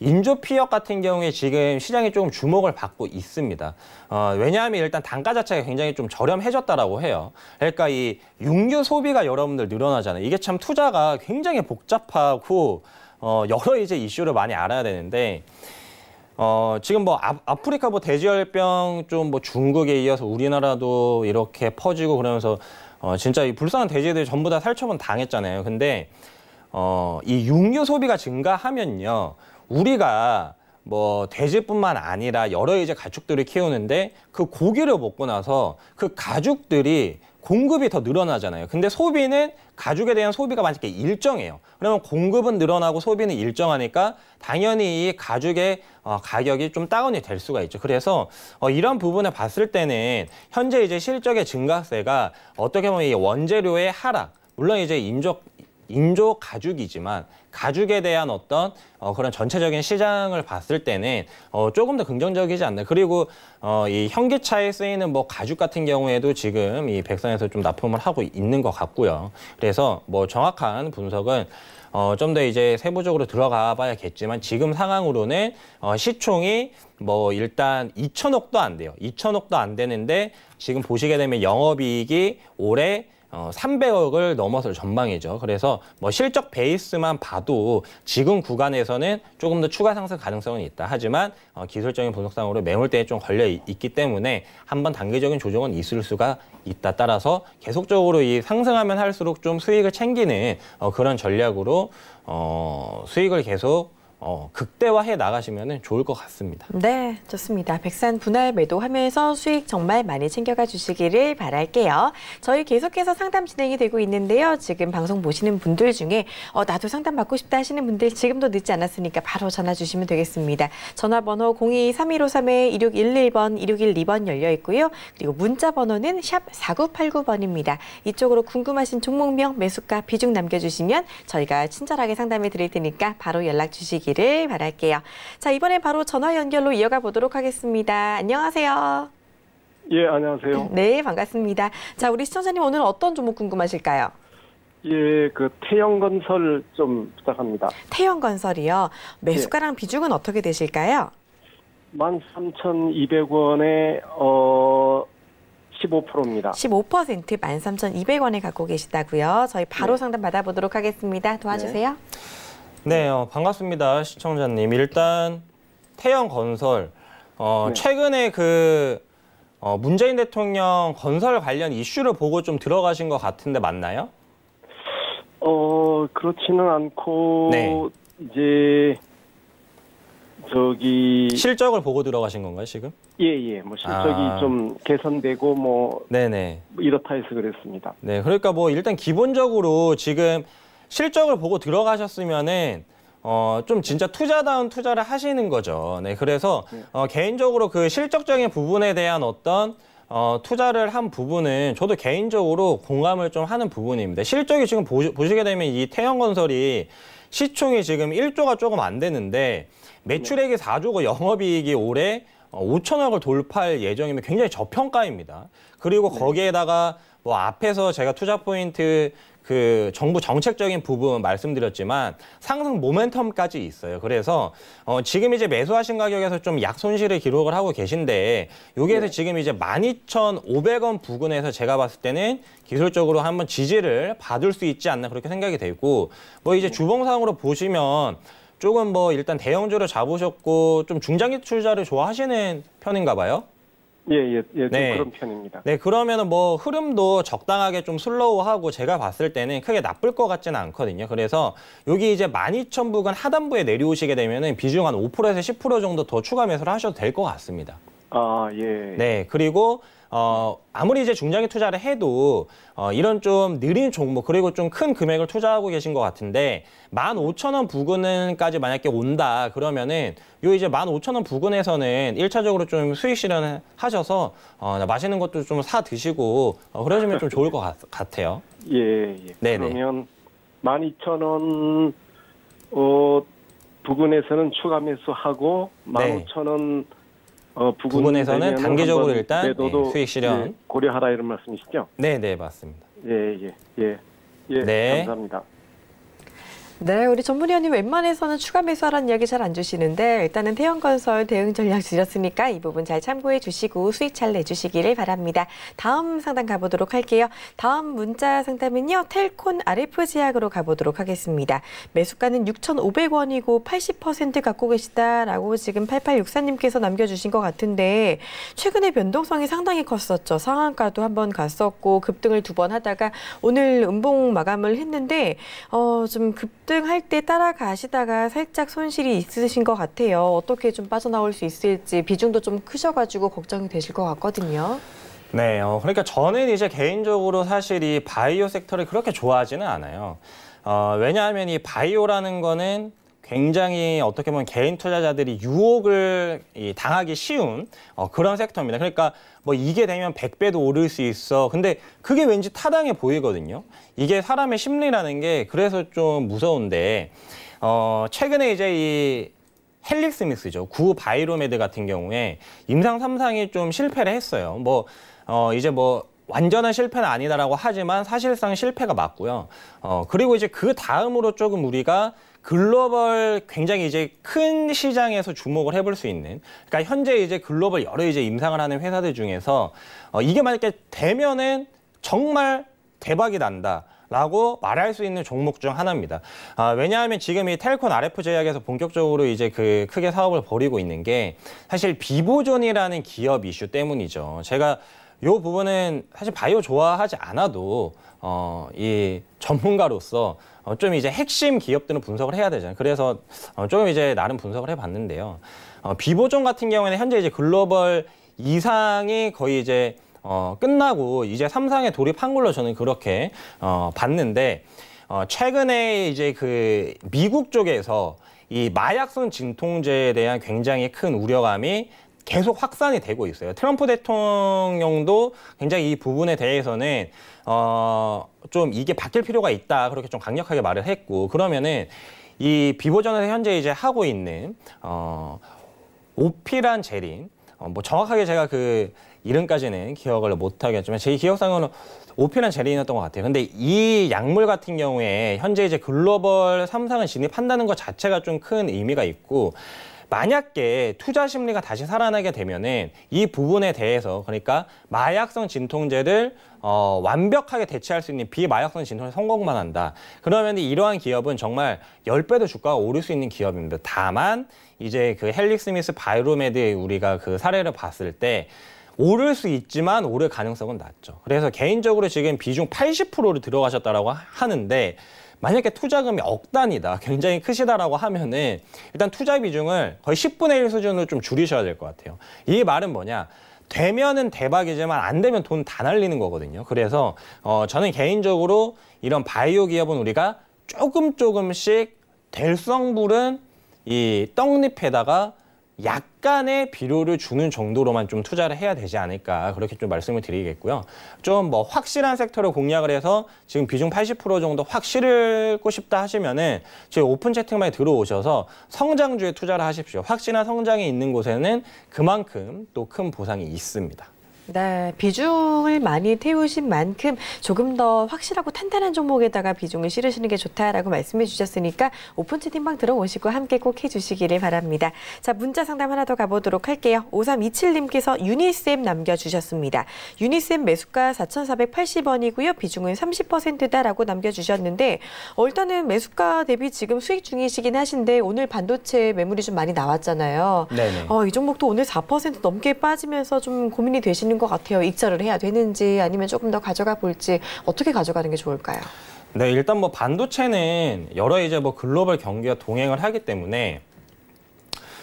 S2: 인조 피어 같은 경우에 지금 시장에 조금 주목을 받고 있습니다. 어, 왜냐하면 일단 단가 자체가 굉장히 좀 저렴해졌다라고 해요. 그러니까 이 육류 소비가 여러분들 늘어나잖아요. 이게 참 투자가 굉장히 복잡하고 어, 여러 이제 이슈를 많이 알아야 되는데 어, 지금 뭐 아, 프리카뭐 대지열병 좀 뭐 중국에 이어서 우리나라도 이렇게 퍼지고 그러면서 어, 진짜 이 불쌍한 돼지들이 전부 다 살처분 당했잖아요. 근데 어, 이 육류 소비가 증가하면요. 우리가 뭐 돼지뿐만 아니라 여러 이제 가축들을 키우는데 그 고기를 먹고 나서 그 가죽들이 공급이 더 늘어나잖아요. 근데 소비는 가죽에 대한 소비가 만약에 일정해요. 그러면 공급은 늘어나고 소비는 일정하니까 당연히 이 가죽의 어, 가격이 좀 다운이 될 수가 있죠. 그래서 어, 이런 부분을 봤을 때는 현재 이제 실적의 증가세가 어떻게 보면 이 원재료의 하락, 물론 이제 인적 인조 가죽이지만 가죽에 대한 어떤 어, 그런 전체적인 시장을 봤을 때는 어, 조금 더 긍정적이지 않나. 그리고 어, 이 현기차에 쓰이는 뭐 가죽 같은 경우에도 지금 이 백선에서 좀 납품을 하고 있는 것 같고요. 그래서 뭐 정확한 분석은 어, 좀 더 이제 세부적으로 들어가 봐야겠지만 지금 상황으로는 어, 시총이 뭐 일단 2천억도 안 돼요. 2천억도 안 되는데 지금 보시게 되면 영업이익이 올해 300억을 어, 넘어서 전망이죠. 그래서 뭐 실적 베이스만 봐도 지금 구간에서는 조금 더 추가 상승 가능성은 있다. 하지만 어, 기술적인 분석상으로 매물대에 좀 걸려 있기 때문에 한번 단기적인 조정은 있을 수가 있다. 따라서 계속적으로 이 상승하면 할수록 좀 수익을 챙기는 어, 그런 전략으로 어, 수익을 계속 어, 극대화해 나가시면 좋을 것 같습니다.
S1: 네, 좋습니다. 백산 분할 매도하면서 수익 정말 많이 챙겨가 주시기를 바랄게요. 저희 계속해서 상담 진행이 되고 있는데요. 지금 방송 보시는 분들 중에 어, 나도 상담 받고 싶다 하시는 분들 지금도 늦지 않았으니까 바로 전화 주시면 되겠습니다. 전화번호 02-3153-2611번, 2612번 열려 있고요. 그리고 문자 번호는 샵 4989번입니다. 이쪽으로 궁금하신 종목명, 매수가, 비중 남겨주시면 저희가 친절하게 상담해 드릴 테니까 바로 연락 주시기 되시기를 바랄게요. 자, 이번엔 바로 전화 연결로 이어가 보도록 하겠습니다. 안녕하세요.
S2: 예, 안녕하세요.
S1: 네, 반갑습니다. 자, 우리 시청자님 오늘 어떤 종목 궁금하실까요?
S2: 예, 그 태영건설 좀 부탁합니다.
S1: 태영건설이요. 매수가랑 예. 비중은 어떻게 되실까요?
S2: 13,200원에 어 15%입니다.
S1: 15% 13,200원에 갖고 계시다고요. 저희 바로 네. 상담 받아보도록 하겠습니다. 도와주세요. 네.
S2: 네, 어, 반갑습니다, 시청자님. 일단 태형 건설 어, 네. 최근에 그 어, 문재인 대통령 건설 관련 이슈를 보고 좀 들어가신 것 같은데 맞나요? 어 그렇지는 않고 네. 이제 저기 실적을 보고 들어가신 건가요 지금? 예예 예. 뭐 실적이 아. 좀 개선되고 뭐 네네 뭐 이렇다 해서 그랬습니다. 네 그러니까 뭐 일단 기본적으로 지금 실적을 보고 들어가셨으면은 어, 좀 진짜 투자다운 투자를 하시는 거죠. 네, 그래서 어, 개인적으로 그 실적적인 부분에 대한 어떤 어, 투자를 한 부분은 저도 개인적으로 공감을 좀 하는 부분입니다. 실적이 지금 보시, 보시게 되면 이 태형건설이 시총이 지금 1조가 조금 안 되는데 매출액이 4조고 영업이익이 올해 5천억을 어, 돌파할 예정이면 굉장히 저평가입니다. 그리고 네. 거기에다가 뭐 앞에서 제가 투자 포인트 그 정부 정책적인 부분 말씀드렸지만 상승 모멘텀까지 있어요. 그래서 어 지금 이제 매수하신 가격에서 좀 약 손실을 기록을 하고 계신데 여기에서 네. 지금 이제 12,500원 부근에서 제가 봤을 때는 기술적으로 한번 지지를 받을 수 있지 않나 그렇게 생각이 되고 뭐 이제 네. 주봉상으로 보시면 조금 뭐 일단 대형주를 잡으셨고 좀 중장기 투자를 좋아하시는 편인가 봐요. 예, 예, 예, 네. 그런 편입니다. 네, 그러면은 뭐 흐름도 적당하게 좀 슬로우하고 제가 봤을 때는 크게 나쁠 것 같지는 않거든요. 그래서 여기 이제 12,000 부근 하단부에 내려오시게 되면은 비중 한 5%에서 10% 정도 더 추가 매수를 하셔도 될 것 같습니다.
S1: 아, 예.
S2: 네, 그리고 어, 아무리 이제 중장기 투자를 해도 어, 이런 좀 느린 종목 뭐, 그리고 좀 큰 금액을 투자하고 계신 것 같은데 만 오천 원 부근까지 만약에 온다 그러면은 요 이제 만 오천 원 부근에서는 일차적으로좀 수익 실현을 하셔서 어, 맛있는 것도 좀 사 드시고 어, 그러시면 좀 좋을 것 같, 아요 예, 예. 네네. 그러면 만 이천 원 어, 부근에서는 추가 매수하고 네. 만 오천 원 어, 부분 에서는 단계적으로 일단 네, 수익 실현 예, 고려하라 이런 말씀이시죠? 네, 네 맞습니다. 예, 예, 예, 예 네. 감사합니다.
S1: 네, 우리 전문위원님 웬만해서는 추가 매수하라는 이야기 잘 안 주시는데 일단은 태형건설 대응 전략 드렸으니까 이 부분 잘 참고해 주시고 수익 잘 내주시기를 바랍니다. 다음 상담 가보도록 할게요. 다음 문자 상담은요. 텔콘 RF제약으로 가보도록 하겠습니다. 매수가는 6,500원이고 80% 갖고 계시다라고 지금 8864님께서 남겨주신 것 같은데 최근에 변동성이 상당히 컸었죠. 상한가도 한 번 갔었고 급등을 두 번 하다가 오늘 음봉 마감을 했는데 어, 좀 급, 납득할 때 따라가시다가 살짝 손실이 있으신 것 같아요. 어떻게 좀 빠져나올 수 있을지 비중도 좀 크셔가지고 걱정이 되실 것 같거든요.
S2: 네, 어, 그러니까 저는 이제 개인적으로 사실 이 바이오 섹터를 그렇게 좋아하지는 않아요. 어, 왜냐하면 이 바이오라는 거는 굉장히 어떻게 보면 개인 투자자들이 유혹을 당하기 쉬운 어, 그런 섹터입니다. 그러니까 뭐 이게 되면 100배도 오를 수 있어. 근데 그게 왠지 타당해 보이거든요. 이게 사람의 심리라는 게 그래서 좀 무서운데 어, 최근에 이제 이 헬릭 스미스죠. 구 바이로메드 같은 경우에 임상 3상이 좀 실패를 했어요. 뭐 어, 이제 뭐 완전한 실패는 아니다라고 하지만 사실상 실패가 맞고요. 어, 그리고 이제 그 다음으로 조금 우리가 글로벌 굉장히 이제 큰 시장에서 주목을 해볼 수 있는 그러니까 현재 이제 글로벌 여러 이제 임상을 하는 회사들 중에서 어, 이게 만약에 되면은 정말 대박이 난다. 라고 말할 수 있는 종목 중 하나입니다. 아, 왜냐하면 지금 이 텔콘 RF 제약에서 본격적으로 이제 그 크게 사업을 벌이고 있는 게 사실 비보존이라는 기업 이슈 때문이죠. 제가 이 부분은 사실 바이오 좋아하지 않아도 어, 이 전문가로서 어, 좀 이제 핵심 기업들은 분석을 해야 되잖아요. 그래서 어, 조금 이제 나름 분석을 해봤는데요. 어, 비보존 같은 경우에는 현재 이제 글로벌 이상이 거의 이제 어, 끝나고 이제 삼상에 돌입한 걸로 저는 그렇게 어, 봤는데 어, 최근에 이제 그 미국 쪽에서 이 마약성 진통제에 대한 굉장히 큰 우려감이 계속 확산이 되고 있어요. 트럼프 대통령도 굉장히 이 부분에 대해서는 어, 좀 이게 바뀔 필요가 있다 그렇게 좀 강력하게 말을 했고 그러면은 이 비보전에서 현재 이제 하고 있는 어, 오피란 제린 어, 뭐 정확하게 제가 그 이름까지는 기억을 못 하겠지만 제 기억상으로는 오피란 제린이었던 것 같아요. 근데 이 약물 같은 경우에 현재 이제 글로벌 삼상을 진입한다는 것 자체가 좀 큰 의미가 있고 만약에 투자 심리가 다시 살아나게 되면은 이 부분에 대해서 그러니까 마약성 진통제를 어, 완벽하게 대체할 수 있는 비마약성 진통제 성공만 한다. 그러면 이러한 기업은 정말 1 0배도 주가가 오를 수 있는 기업입니다. 다만 이제 그 헬릭 스미스 바이로메드 우리가 그 사례를 봤을 때 오를 수 있지만 오를 가능성은 낮죠. 그래서 개인적으로 지금 비중 80%로 들어가셨다라고 하는데 만약에 투자금이 억 단위다, 굉장히 크시다라고 하면은 일단 투자 비중을 거의 10분의 1 수준으로 좀 줄이셔야 될 것 같아요. 이 말은 뭐냐? 되면은 대박이지만 안 되면 돈 다 날리는 거거든요. 그래서 어, 저는 개인적으로 이런 바이오 기업은 우리가 조금 조금씩 될 성불은 이 떡잎에다가 약간의 비료를 주는 정도로만 좀 투자를 해야 되지 않을까 그렇게 좀 말씀을 드리겠고요. 좀 뭐 확실한 섹터를 공략을 해서 지금 비중 80% 정도 확 실고 싶다 하시면은 저희 오픈 채팅방에 들어오셔서 성장주에 투자를 하십시오. 확실한 성장이 있는 곳에는 그만큼 또 큰 보상이 있습니다.
S1: 네, 비중을 많이 태우신 만큼 조금 더 확실하고 탄탄한 종목에다가 비중을 실으시는 게 좋다라고 말씀해 주셨으니까 오픈 채팅방 들어오시고 함께 꼭 해주시기를 바랍니다. 자, 문자 상담 하나 더 가보도록 할게요. 5327님께서 유니쌤 남겨주셨습니다. 유니쌤 매수가 4,480원이고요. 비중은 30%다라고 남겨주셨는데 어, 일단은 매수가 대비 지금 수익 중이시긴 하신데 오늘 반도체 매물이 좀 많이 나왔잖아요. 네네. 어, 이 종목도 오늘 4% 넘게 빠지면서 좀 고민이 되시는 것 같아요. 익절을 해야 되는지 아니면 조금 더 가져가 볼지 어떻게 가져가는 게 좋을까요?
S2: 네, 일단 뭐 반도체는 여러 이제 뭐 글로벌 경기와 동행을 하기 때문에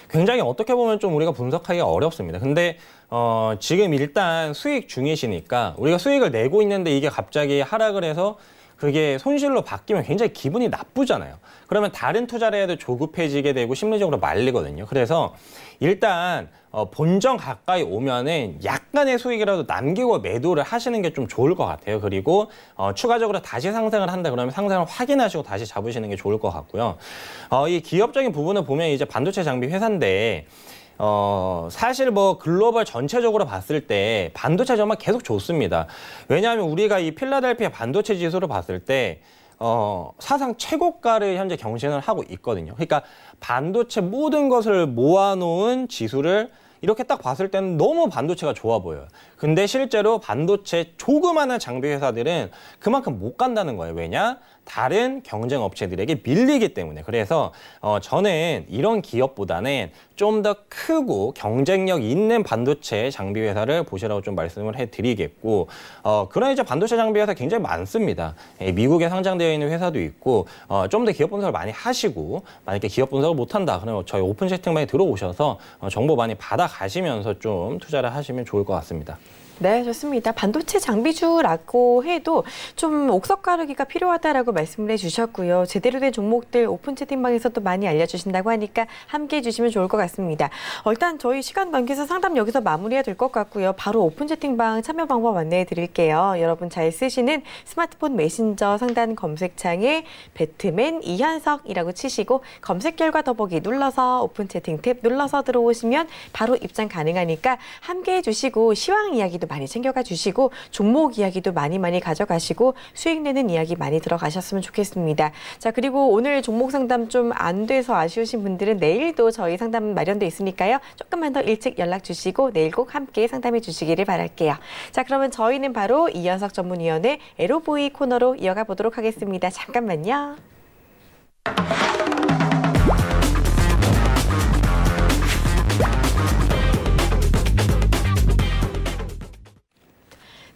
S2: 굉장히 어떻게 보면 좀 우리가 분석하기가 어렵습니다. 근데 어, 지금 일단 수익 중이시니까 우리가 수익을 내고 있는데 이게 갑자기 하락을 해서 그게 손실로 바뀌면 굉장히 기분이 나쁘잖아요. 그러면 다른 투자를 해도 조급해지게 되고 심리적으로 말리거든요. 그래서 일단 어, 본전 가까이 오면은 약간의 수익이라도 남기고 매도를 하시는 게 좀 좋을 것 같아요. 그리고 어, 추가적으로 다시 상승을 한다 그러면 상승을 확인하시고 다시 잡으시는 게 좋을 것 같고요. 어, 이 기업적인 부분을 보면 이제 반도체 장비 회사인데 어, 사실 뭐 글로벌 전체적으로 봤을 때 반도체 정말 계속 좋습니다. 왜냐하면 우리가 이 필라델피아 반도체 지수로 봤을 때 어, 사상 최고가를 현재 경신을 하고 있거든요. 그러니까 반도체 모든 것을 모아놓은 지수를 이렇게 딱 봤을 때는 너무 반도체가 좋아 보여요. 근데 실제로 반도체 조그마한 장비 회사들은 그만큼 못 간다는 거예요. 왜냐? 다른 경쟁 업체들에게 밀리기 때문에 그래서 어, 저는 이런 기업보다는 좀 더 크고 경쟁력 있는 반도체 장비 회사를 보시라고 좀 말씀을 해드리겠고 어, 그런 이제 반도체 장비 회사 굉장히 많습니다. 예, 미국에 상장되어 있는 회사도 있고 어, 좀 더 기업 분석을 많이 하시고 만약에 기업 분석을 못한다 그러면 저희 오픈 채팅방에 들어오셔서 어, 정보 많이 받아가시면서 좀 투자를 하시면 좋을 것 같습니다.
S1: 네, 좋습니다. 반도체 장비주라고 해도 좀 옥석 가르기가 필요하다라고 말씀을 해주셨고요. 제대로 된 종목들 오픈 채팅방에서 도 많이 알려주신다고 하니까 함께해 주시면 좋을 것 같습니다. 어, 일단 저희 시간 관계에서 상담 여기서 마무리해야 될 것 같고요. 바로 오픈 채팅방 참여 방법 안내해 드릴게요. 여러분 잘 쓰시는 스마트폰 메신저 상단 검색창에 배트맨 이현석이라고 치시고 검색 결과 더보기 눌러서 오픈 채팅 탭 눌러서 들어오시면 바로 입장 가능하니까 함께해 주시고 시황 이야기도 이야기도 많이 챙겨가 주시고 종목 이야기도 많이 많이 가져가시고 수익 내는 이야기 많이 들어가셨으면 좋겠습니다. 자 그리고 오늘 종목 상담 좀 안 돼서 아쉬우신 분들은 내일도 저희 상담 마련돼 있으니까요. 조금만 더 일찍 연락 주시고 내일 꼭 함께 상담해 주시기를 바랄게요. 자 그러면 저희는 바로 이현석 전문위원의 에로보이 코너로 이어가 보도록 하겠습니다. 잠깐만요.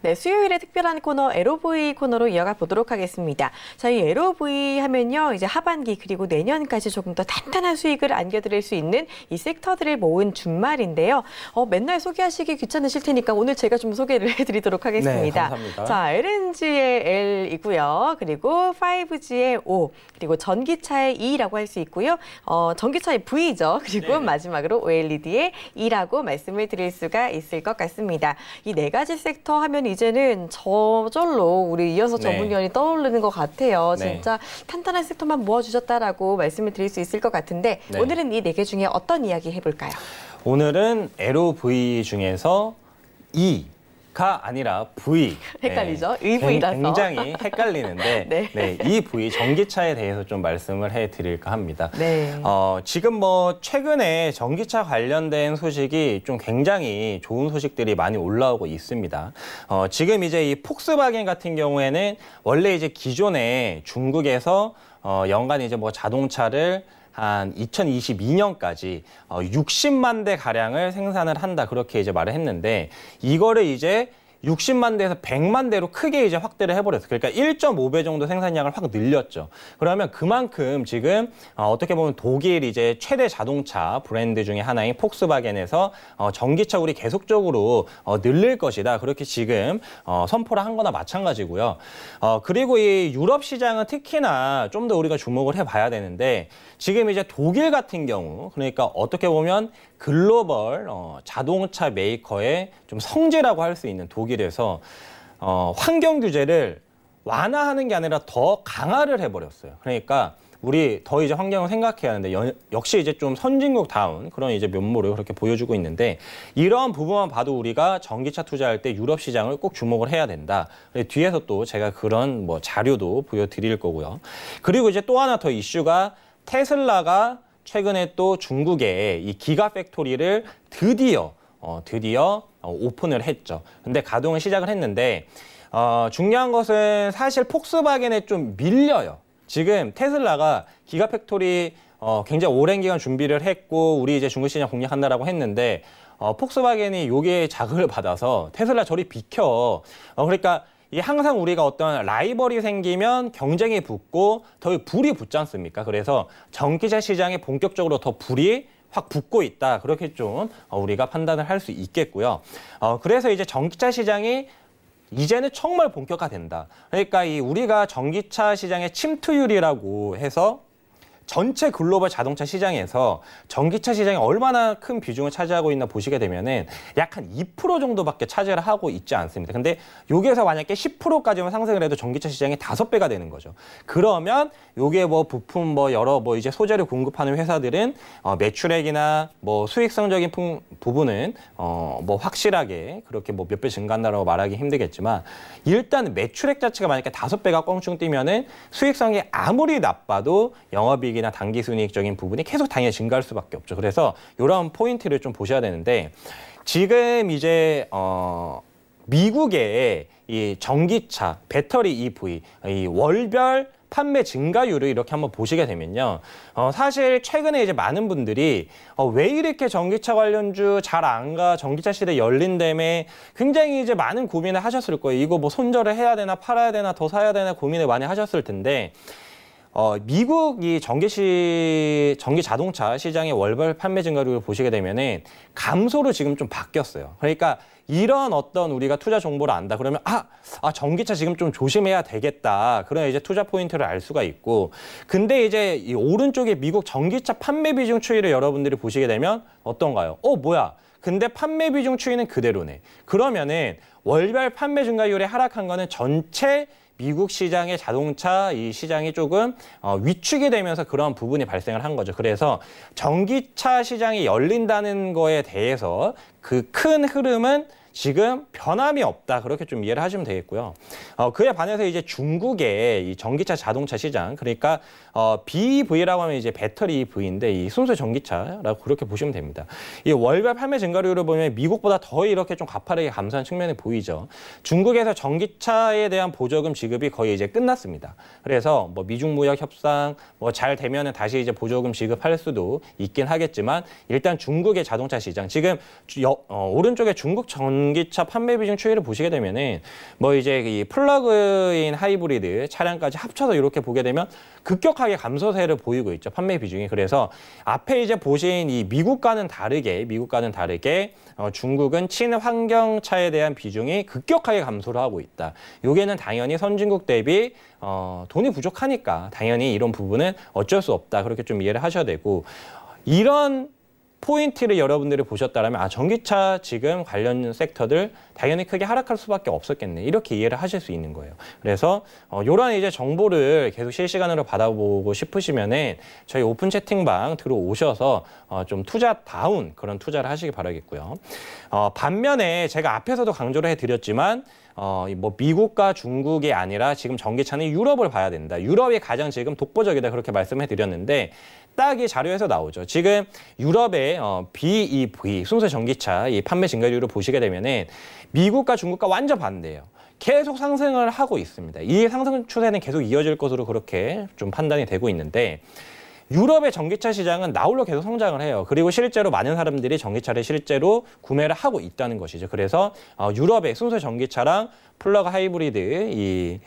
S1: 네, 수요일에 특별한 코너 에로브이 코너로 이어가 보도록 하겠습니다. 저희 에로브이 하면요. 이제 하반기 그리고 내년까지 조금 더 탄탄한 수익을 안겨드릴 수 있는 이 섹터들을 모은 준말인데요. 어, 맨날 소개하시기 귀찮으실 테니까 오늘 제가 좀 소개를 해드리도록 하겠습니다. 네, 감사합니다. 자, LNG의 L이고요. 그리고 5G의 O, 그리고 전기차의 E라고 할 수 있고요. 어, 전기차의 V죠. 그리고 네. 마지막으로 OLED의 E라고 말씀을 드릴 수가 있을 것 같습니다. 이 네 가지 섹터 하면 이제는 저절로 우리 이어서 네. 전문위원이 네. 떠오르는 것 같아요. 네. 진짜 탄탄한 섹터만 모아주셨다라고 말씀을 드릴 수 있을 것 같은데 네. 오늘은 이 네 개 중에 어떤 이야기 해볼까요?
S2: 오늘은 LOV 중에서 E 가 아니라 V. 헷갈리죠? 네, EV라서. 굉장히 헷갈리는데 네. 네, 이 V 전기차에 대해서 좀 말씀을 해드릴까 합니다. 네. 어, 지금 뭐 최근에 전기차 관련된 소식이 좀 굉장히 좋은 소식들이 많이 올라오고 있습니다. 어, 지금 이제 이 폭스바겐 같은 경우에는 원래 이제 기존에 중국에서 어, 연간 이제 뭐 자동차를 한 2022년까지 60만 어, 대 가량을 생산을 한다 그렇게 이제 말을 했는데 이거를 이제 60만 대에서 100만 대로 크게 이제 확대를 해버렸어. 그러니까 1.5배 정도 생산량을 확 늘렸죠. 그러면 그만큼 지금 어, 떻게 보면 독일 이제 최대 자동차 브랜드 중에 하나인 폭스바겐에서 어, 전기차 우리 계속적으로 어, 늘릴 것이다. 그렇게 지금 어, 선포를 한 거나 마찬가지고요. 어, 그리고 이 유럽 시장은 특히나 좀 더 우리가 주목을 해봐야 되는데 지금 이제 독일 같은 경우 그러니까 어떻게 보면 글로벌 어, 자동차 메이커의 좀성재라고할 수 있는 독일에서 어, 환경 규제를 완화하는 게 아니라 더 강화를 해버렸어요. 그러니까 우리 더 이제 환경을 생각해야 하는데 여, 역시 이제 좀 선진국다운 그런 이제 면모를 그렇게 보여주고 있는데 이러한 부분만 봐도 우리가 전기차 투자할 때 유럽 시장을 꼭 주목을 해야 된다. 뒤에서 또 제가 그런 뭐 자료도 보여드릴 거고요. 그리고 이제 또 하나 더 이슈가 테슬라가 최근에 또 중국의 이 기가 팩토리를 드디어 어, 드디어 어, 오픈을 했죠. 근데 가동을 시작을 했는데 어, 중요한 것은 사실 폭스바겐에 좀 밀려요. 지금 테슬라가 기가 팩토리 어, 굉장히 오랜 기간 준비를 했고 우리 이제 중국 시장 공략한다라고 했는데 어, 폭스바겐이 요게 자극을 받아서 테슬라 저리 비켜. 어, 그러니까 이 항상 우리가 어떤 라이벌이 생기면 경쟁이 붙고 더 불이 붙지 않습니까? 그래서 전기차 시장에 본격적으로 더 불이 확 붙고 있다. 그렇게 좀 어, 우리가 판단을 할 수 있겠고요. 어, 그래서 이제 전기차 시장이 이제는 정말 본격화된다. 그러니까 이 우리가 전기차 시장의 침투율이라고 해서 전체 글로벌 자동차 시장에서 전기차 시장이 얼마나 큰 비중을 차지하고 있나 보시게 되면은 약 한 2% 정도밖에 차지를 하고 있지 않습니다. 근데 여기에서 만약에 10%까지만 상승을 해도 전기차 시장이 다섯 배가 되는 거죠. 그러면 요게 뭐 부품 뭐 여러 뭐 이제 소재를 공급하는 회사들은 어, 매출액이나 뭐 수익성적인 품, 부분은 어, 뭐 확실하게 그렇게 뭐 몇 배 증가한다라고 말하기 힘들겠지만 일단 매출액 자체가 만약에 다섯 배가 껑충 뛰면은 수익성이 아무리 나빠도 영업이익이 순이익이나 단기 순이익적인 부분이 계속 당연히 증가할 수밖에 없죠. 그래서 이런 포인트를 좀 보셔야 되는데 지금 이제 어 미국의 이 전기차 배터리 EV 이 월별 판매 증가율을 이렇게 한번 보시게 되면요. 어, 사실 최근에 이제 많은 분들이 어, 왜 이렇게 전기차 관련주 잘 안 가, 전기차 시대 열린다며 굉장히 이제 많은 고민을 하셨을 거예요. 이거 뭐 손절을 해야 되나 팔아야 되나 더 사야 되나 고민을 많이 하셨을 텐데 어, 미국 이 전기시 전기 자동차 시장의 월별 판매 증가율을 보시게 되면은 감소로 지금 좀 바뀌었어요. 그러니까 이런 어떤 우리가 투자 정보를 안다 그러면 아, 아 전기차 지금 좀 조심해야 되겠다. 그런 이제 투자 포인트를 알 수가 있고 근데 이제 이 오른쪽에 미국 전기차 판매 비중 추이를 여러분들이 보시게 되면 어떤가요? 어 뭐야? 근데 판매 비중 추이는 그대로네. 그러면은 월별 판매 증가율이 하락한 거는 전체 미국 시장의 자동차 이 시장이 조금 어, 위축이 되면서 그런 부분이 발생을 한 거죠. 그래서 전기차 시장이 열린다는 거에 대해서 그 큰 흐름은 지금 변함이 없다 그렇게 좀 이해를 하시면 되겠고요. 어, 그에 반해서 이제 중국의 이 전기차 자동차 시장 그러니까 어, BEV라고 하면 이제 배터리 EV인데 이 순수 전기차라고 그렇게 보시면 됩니다. 이 월별 판매 증가율을 보면 미국보다 더 이렇게 좀 가파르게 감소한 측면이 보이죠. 중국에서 전기차에 대한 보조금 지급이 거의 이제 끝났습니다. 그래서 뭐 미중 무역 협상 뭐 잘 되면은 다시 이제 보조금 지급할 수도 있긴 하겠지만 일단 중국의 자동차 시장 지금 여, 어, 오른쪽에 중국 전 전기차 판매 비중 추이를 보시게 되면은 뭐 이제 이 플러그인 하이브리드 차량까지 합쳐서 이렇게 보게 되면 급격하게 감소세를 보이고 있죠. 판매 비중이. 그래서 앞에 이제 보신 이 미국과는 다르게 미국과는 다르게 어, 중국은 친환경차에 대한 비중이 급격하게 감소를 하고 있다. 요게는 당연히 선진국 대비 어, 돈이 부족하니까 당연히 이런 부분은 어쩔 수 없다. 그렇게 좀 이해를 하셔야 되고 이런 포인트를 여러분들이 보셨다면 아 전기차 지금 관련 섹터들 당연히 크게 하락할 수밖에 없었겠네 이렇게 이해를 하실 수 있는 거예요. 그래서 어, 이러한 이제 정보를 계속 실시간으로 받아보고 싶으시면은 저희 오픈 채팅방 들어오셔서 어, 좀 투자 다운 그런 투자를 하시기 바라겠고요. 어, 반면에 제가 앞에서도 강조를 해드렸지만 어, 뭐 미국과 중국이 아니라 지금 전기차는 유럽을 봐야 된다. 유럽이 가장 지금 독보적이다 그렇게 말씀해 드렸는데 딱 이 자료에서 나오죠. 지금 유럽의 어, BEV 순수 전기차 이 판매 증가율을 보시게 되면은 미국과 중국과 완전 반대예요. 계속 상승을 하고 있습니다. 이 상승 추세는 계속 이어질 것으로 그렇게 좀 판단이 되고 있는데 유럽의 전기차 시장은 나홀로 계속 성장을 해요. 그리고 실제로 많은 사람들이 전기차를 실제로 구매를 하고 있다는 것이죠. 그래서 어, 유럽의 순수 전기차랑 플러그 하이브리드 이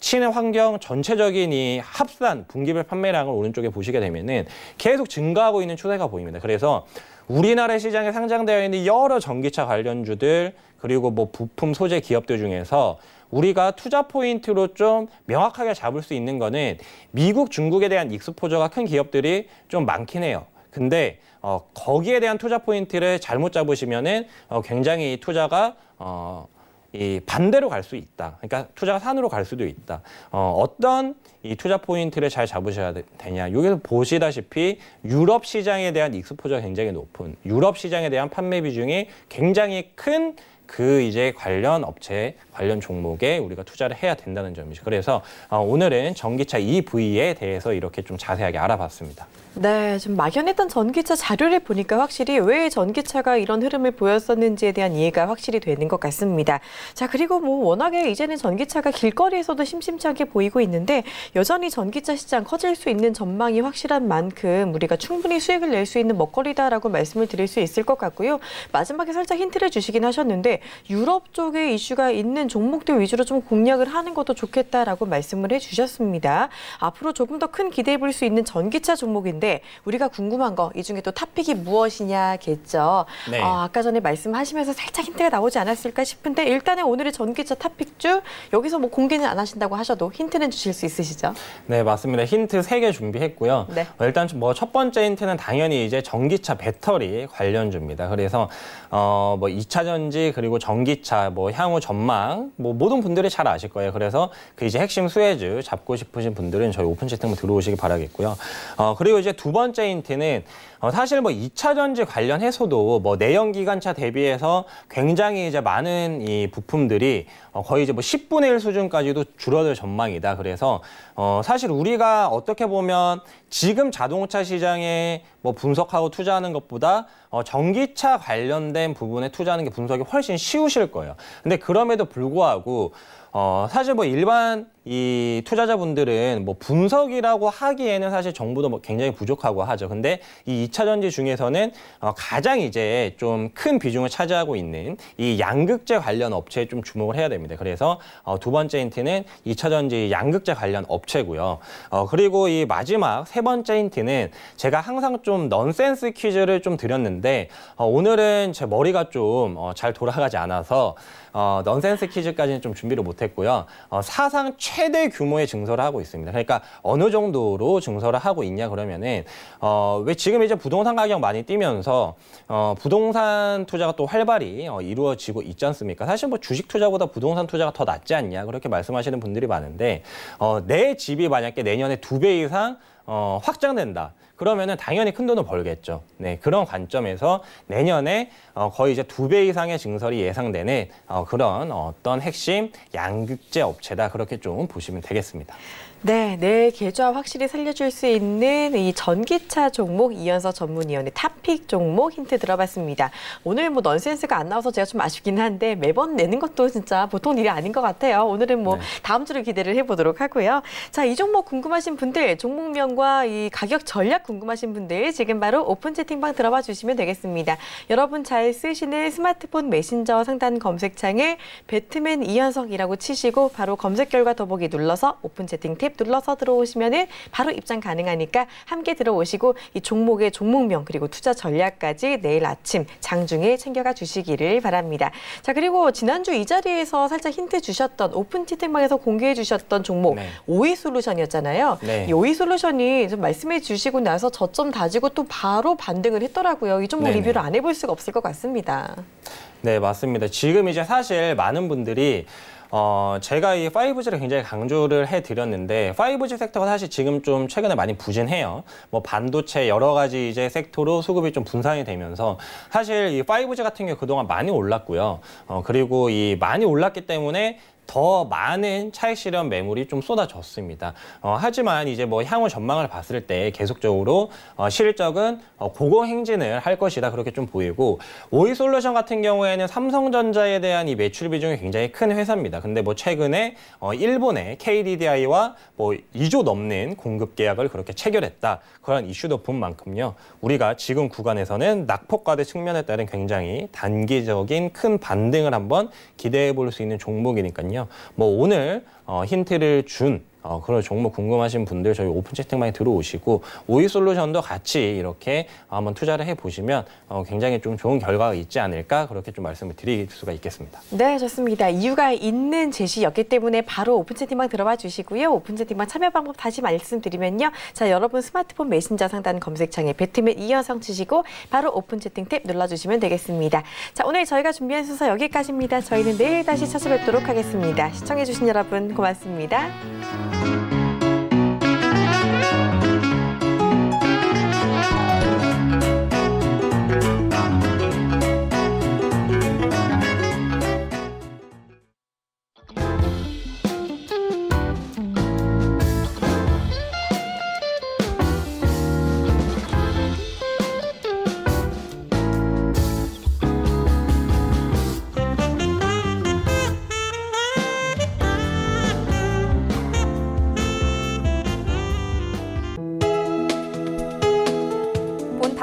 S2: 친환경 전체적인 이 합산 분기별 판매량을 오른쪽에 보시게 되면은 계속 증가하고 있는 추세가 보입니다. 그래서 우리나라 시장에 상장되어 있는 여러 전기차 관련주들 그리고 뭐 부품 소재 기업들 중에서 우리가 투자 포인트로 좀 명확하게 잡을 수 있는 거는 미국, 중국에 대한 익스포저가 큰 기업들이 좀 많긴 해요. 근데 어, 거기에 대한 투자 포인트를 잘못 잡으시면은 어, 굉장히 투자가 어, 이 반대로 갈 수 있다. 그러니까 투자가 산으로 갈 수도 있다. 어, 어떤 이 투자 포인트를 잘 잡으셔야 되냐. 여기서 보시다시피 유럽 시장에 대한 익스포저가 굉장히 높은 유럽 시장에 대한 판매 비중이 굉장히 큰그 이제 관련 업체, 관련 종목에 우리가 투자를 해야 된다는 점이죠. 그래서 어, 오늘은 전기차 EV에 대해서 이렇게 좀 자세하게 알아봤습니다.
S1: 네, 좀 막연했던 전기차 자료를 보니까 확실히 왜 전기차가 이런 흐름을 보였었는지에 대한 이해가 확실히 되는 것 같습니다. 자, 그리고 뭐 워낙에 이제는 전기차가 길거리에서도 심심찮게 보이고 있는데 여전히 전기차 시장 커질 수 있는 전망이 확실한 만큼 우리가 충분히 수익을 낼 수 있는 먹거리다라고 말씀을 드릴 수 있을 것 같고요. 마지막에 살짝 힌트를 주시긴 하셨는데 유럽 쪽에 이슈가 있는 종목들 위주로 좀 공략을 하는 것도 좋겠다라고 말씀을 해주셨습니다. 앞으로 조금 더 큰 기대해 볼 수 있는 전기차 종목인데 건데 우리가 궁금한 거 이 중에 또 탑픽이 무엇이냐겠죠. 네. 어, 아까 전에 말씀하시면서 살짝 힌트가 나오지 않았을까 싶은데 일단은 오늘의 전기차 탑픽주 여기서 뭐 공개는 안 하신다고 하셔도 힌트는 주실 수 있으시죠?
S2: 네 맞습니다. 힌트 세 개 준비했고요. 네. 어, 일단 뭐 첫 번째 힌트는 당연히 이제 전기차 배터리 관련주입니다. 그래서 어, 뭐 2차 전지 그리고 전기차 뭐 향후 전망 뭐 모든 분들이 잘 아실 거예요. 그래서 그 이제 핵심 수혜주 잡고 싶으신 분들은 저희 오픈 채팅방 들어오시기 바라겠고요. 어, 그리고 이제 두 번째 힌트는 어, 사실 뭐 2차 전지 관련해서도 뭐 내연 기관차 대비해서 굉장히 이제 많은 이 부품들이 어, 거의 이제 뭐 10분의 1 수준까지도 줄어들 전망이다. 그래서 어, 사실 우리가 어떻게 보면 지금 자동차 시장에 뭐 분석하고 투자하는 것보다 어, 전기차 관련된 부분에 투자하는 게 분석이 훨씬 쉬우실 거예요. 근데 그럼에도 불구하고 어, 사실 뭐 일반 이 투자자분들은 뭐 분석이라고 하기에는 사실 정보도 뭐 굉장히 부족하고 하죠. 근데 이 2차 전지 중에서는 어, 가장 이제 좀 큰 비중을 차지하고 있는 이 양극재 관련 업체에 좀 주목을 해야 됩니다. 그래서 어, 두 번째 힌트는 2차 전지 양극재 관련 업체고요. 어, 그리고 이 마지막 세 번째 힌트는 제가 항상 좀 넌센스 퀴즈를 좀 드렸는데 어, 오늘은 제 머리가 좀잘 어, 돌아가지 않아서 어, 넌센스 퀴즈까지는 좀 준비를 못했고요. 어, 사상 최대 규모의 증설을 하고 있습니다. 그러니까 어느 정도로 증설을 하고 있냐 그러면은 어, 왜 지금 이제 부동산 가격 많이 뛰면서 어, 부동산 투자가 또 활발히 어, 이루어지고 있지 않습니까? 사실 뭐 주식 투자보다 부동산 투자가 더 낫지 않냐 그렇게 말씀하시는 분들이 많은데 어, 내 집이 만약에 내년에 두 배 이상 어, 확장된다. 그러면은 당연히 큰 돈을 벌겠죠. 네, 그런 관점에서 내년에 어, 거의 이제 두 배 이상의 증설이 예상되는 어, 그런 어떤 핵심 양극재 업체다 그렇게 좀 보시면 되겠습니다.
S1: 네, 내 계좌 확실히 살려줄 수 있는 이 전기차 종목 이연서 전문위원의 탑픽 종목 힌트 들어봤습니다. 오늘 뭐 넌센스가 안 나와서 제가 좀 아쉽긴 한데 매번 내는 것도 진짜 보통 일이 아닌 것 같아요. 오늘은 뭐 네. 다음 주를 기대를 해보도록 하고요. 자, 이 종목 궁금하신 분들 종목명과 이 가격 전략 궁금하신 분들 지금 바로 오픈 채팅방 들어와 주시면 되겠습니다. 여러분 잘 쓰시는 스마트폰 메신저 상단 검색창에 배트맨 이현석이라고 치시고 바로 검색 결과 더보기 눌러서 오픈 채팅 탭 눌러서 들어오시면 은 바로 입장 가능하니까 함께 들어오시고 이 종목의 종목명 그리고 투자 전략까지 내일 아침 장중에 챙겨가 주시기를 바랍니다. 자 그리고 지난주 이 자리에서 살짝 힌트 주셨던 오픈 채팅방에서 공개해 주셨던 종목 네. 오이 솔루션이었잖아요. 네. 이 오이 솔루션이 좀 말씀해 주시고 나 나서 저점 다지고 또 바로 반등을 했더라고요. 이 종목 리뷰를 안 해볼 수가 없을 것 같습니다.
S2: 네, 맞습니다. 지금 이제 사실 많은 분들이 어, 제가 이 5G를 굉장히 강조를 해드렸는데 5G 섹터가 사실 지금 좀 최근에 많이 부진해요. 뭐 반도체 여러 가지 이제 섹터로 수급이 좀 분산이 되면서 사실 이 5G 같은 게 그동안 많이 올랐고요. 어, 그리고 이 많이 올랐기 때문에 더 많은 차익 실현 매물이 좀 쏟아졌습니다. 어, 하지만 이제 뭐 향후 전망을 봤을 때 계속적으로 어, 실적은 어, 고공 행진을 할 것이다 그렇게 좀 보이고 오이솔루션 같은 경우에는 삼성전자에 대한 이 매출 비중이 굉장히 큰 회사입니다. 근데 뭐 최근에 어, 일본의 KDDI와 뭐 2조 넘는 공급 계약을 그렇게 체결했다 그런 이슈도 본 만큼요 우리가 지금 구간에서는 낙폭과대 측면에 따른 굉장히 단기적인 큰 반등을 한번 기대해 볼 수 있는 종목이니까요. 뭐 오늘 어, 힌트를 준 어, 그런 종목 궁금하신 분들 저희 오픈 채팅방에 들어오시고 오이 솔루션도 같이 이렇게 한번 투자를 해보시면 어, 굉장히 좀 좋은 결과가 있지 않을까 그렇게 좀 말씀을 드릴 수가 있겠습니다.
S1: 네, 좋습니다. 이유가 있는 제시였기 때문에 바로 오픈 채팅방 들어와 주시고요. 오픈 채팅방 참여 방법 다시 말씀드리면요. 자, 여러분 스마트폰 메신저 상단 검색창에 배트맨 이현성 치시고 바로 오픈 채팅 탭 눌러주시면 되겠습니다. 자, 오늘 저희가 준비한 순서 여기까지입니다. 저희는 내일 다시 찾아뵙도록 하겠습니다. 시청해주신 여러분 고맙습니다. you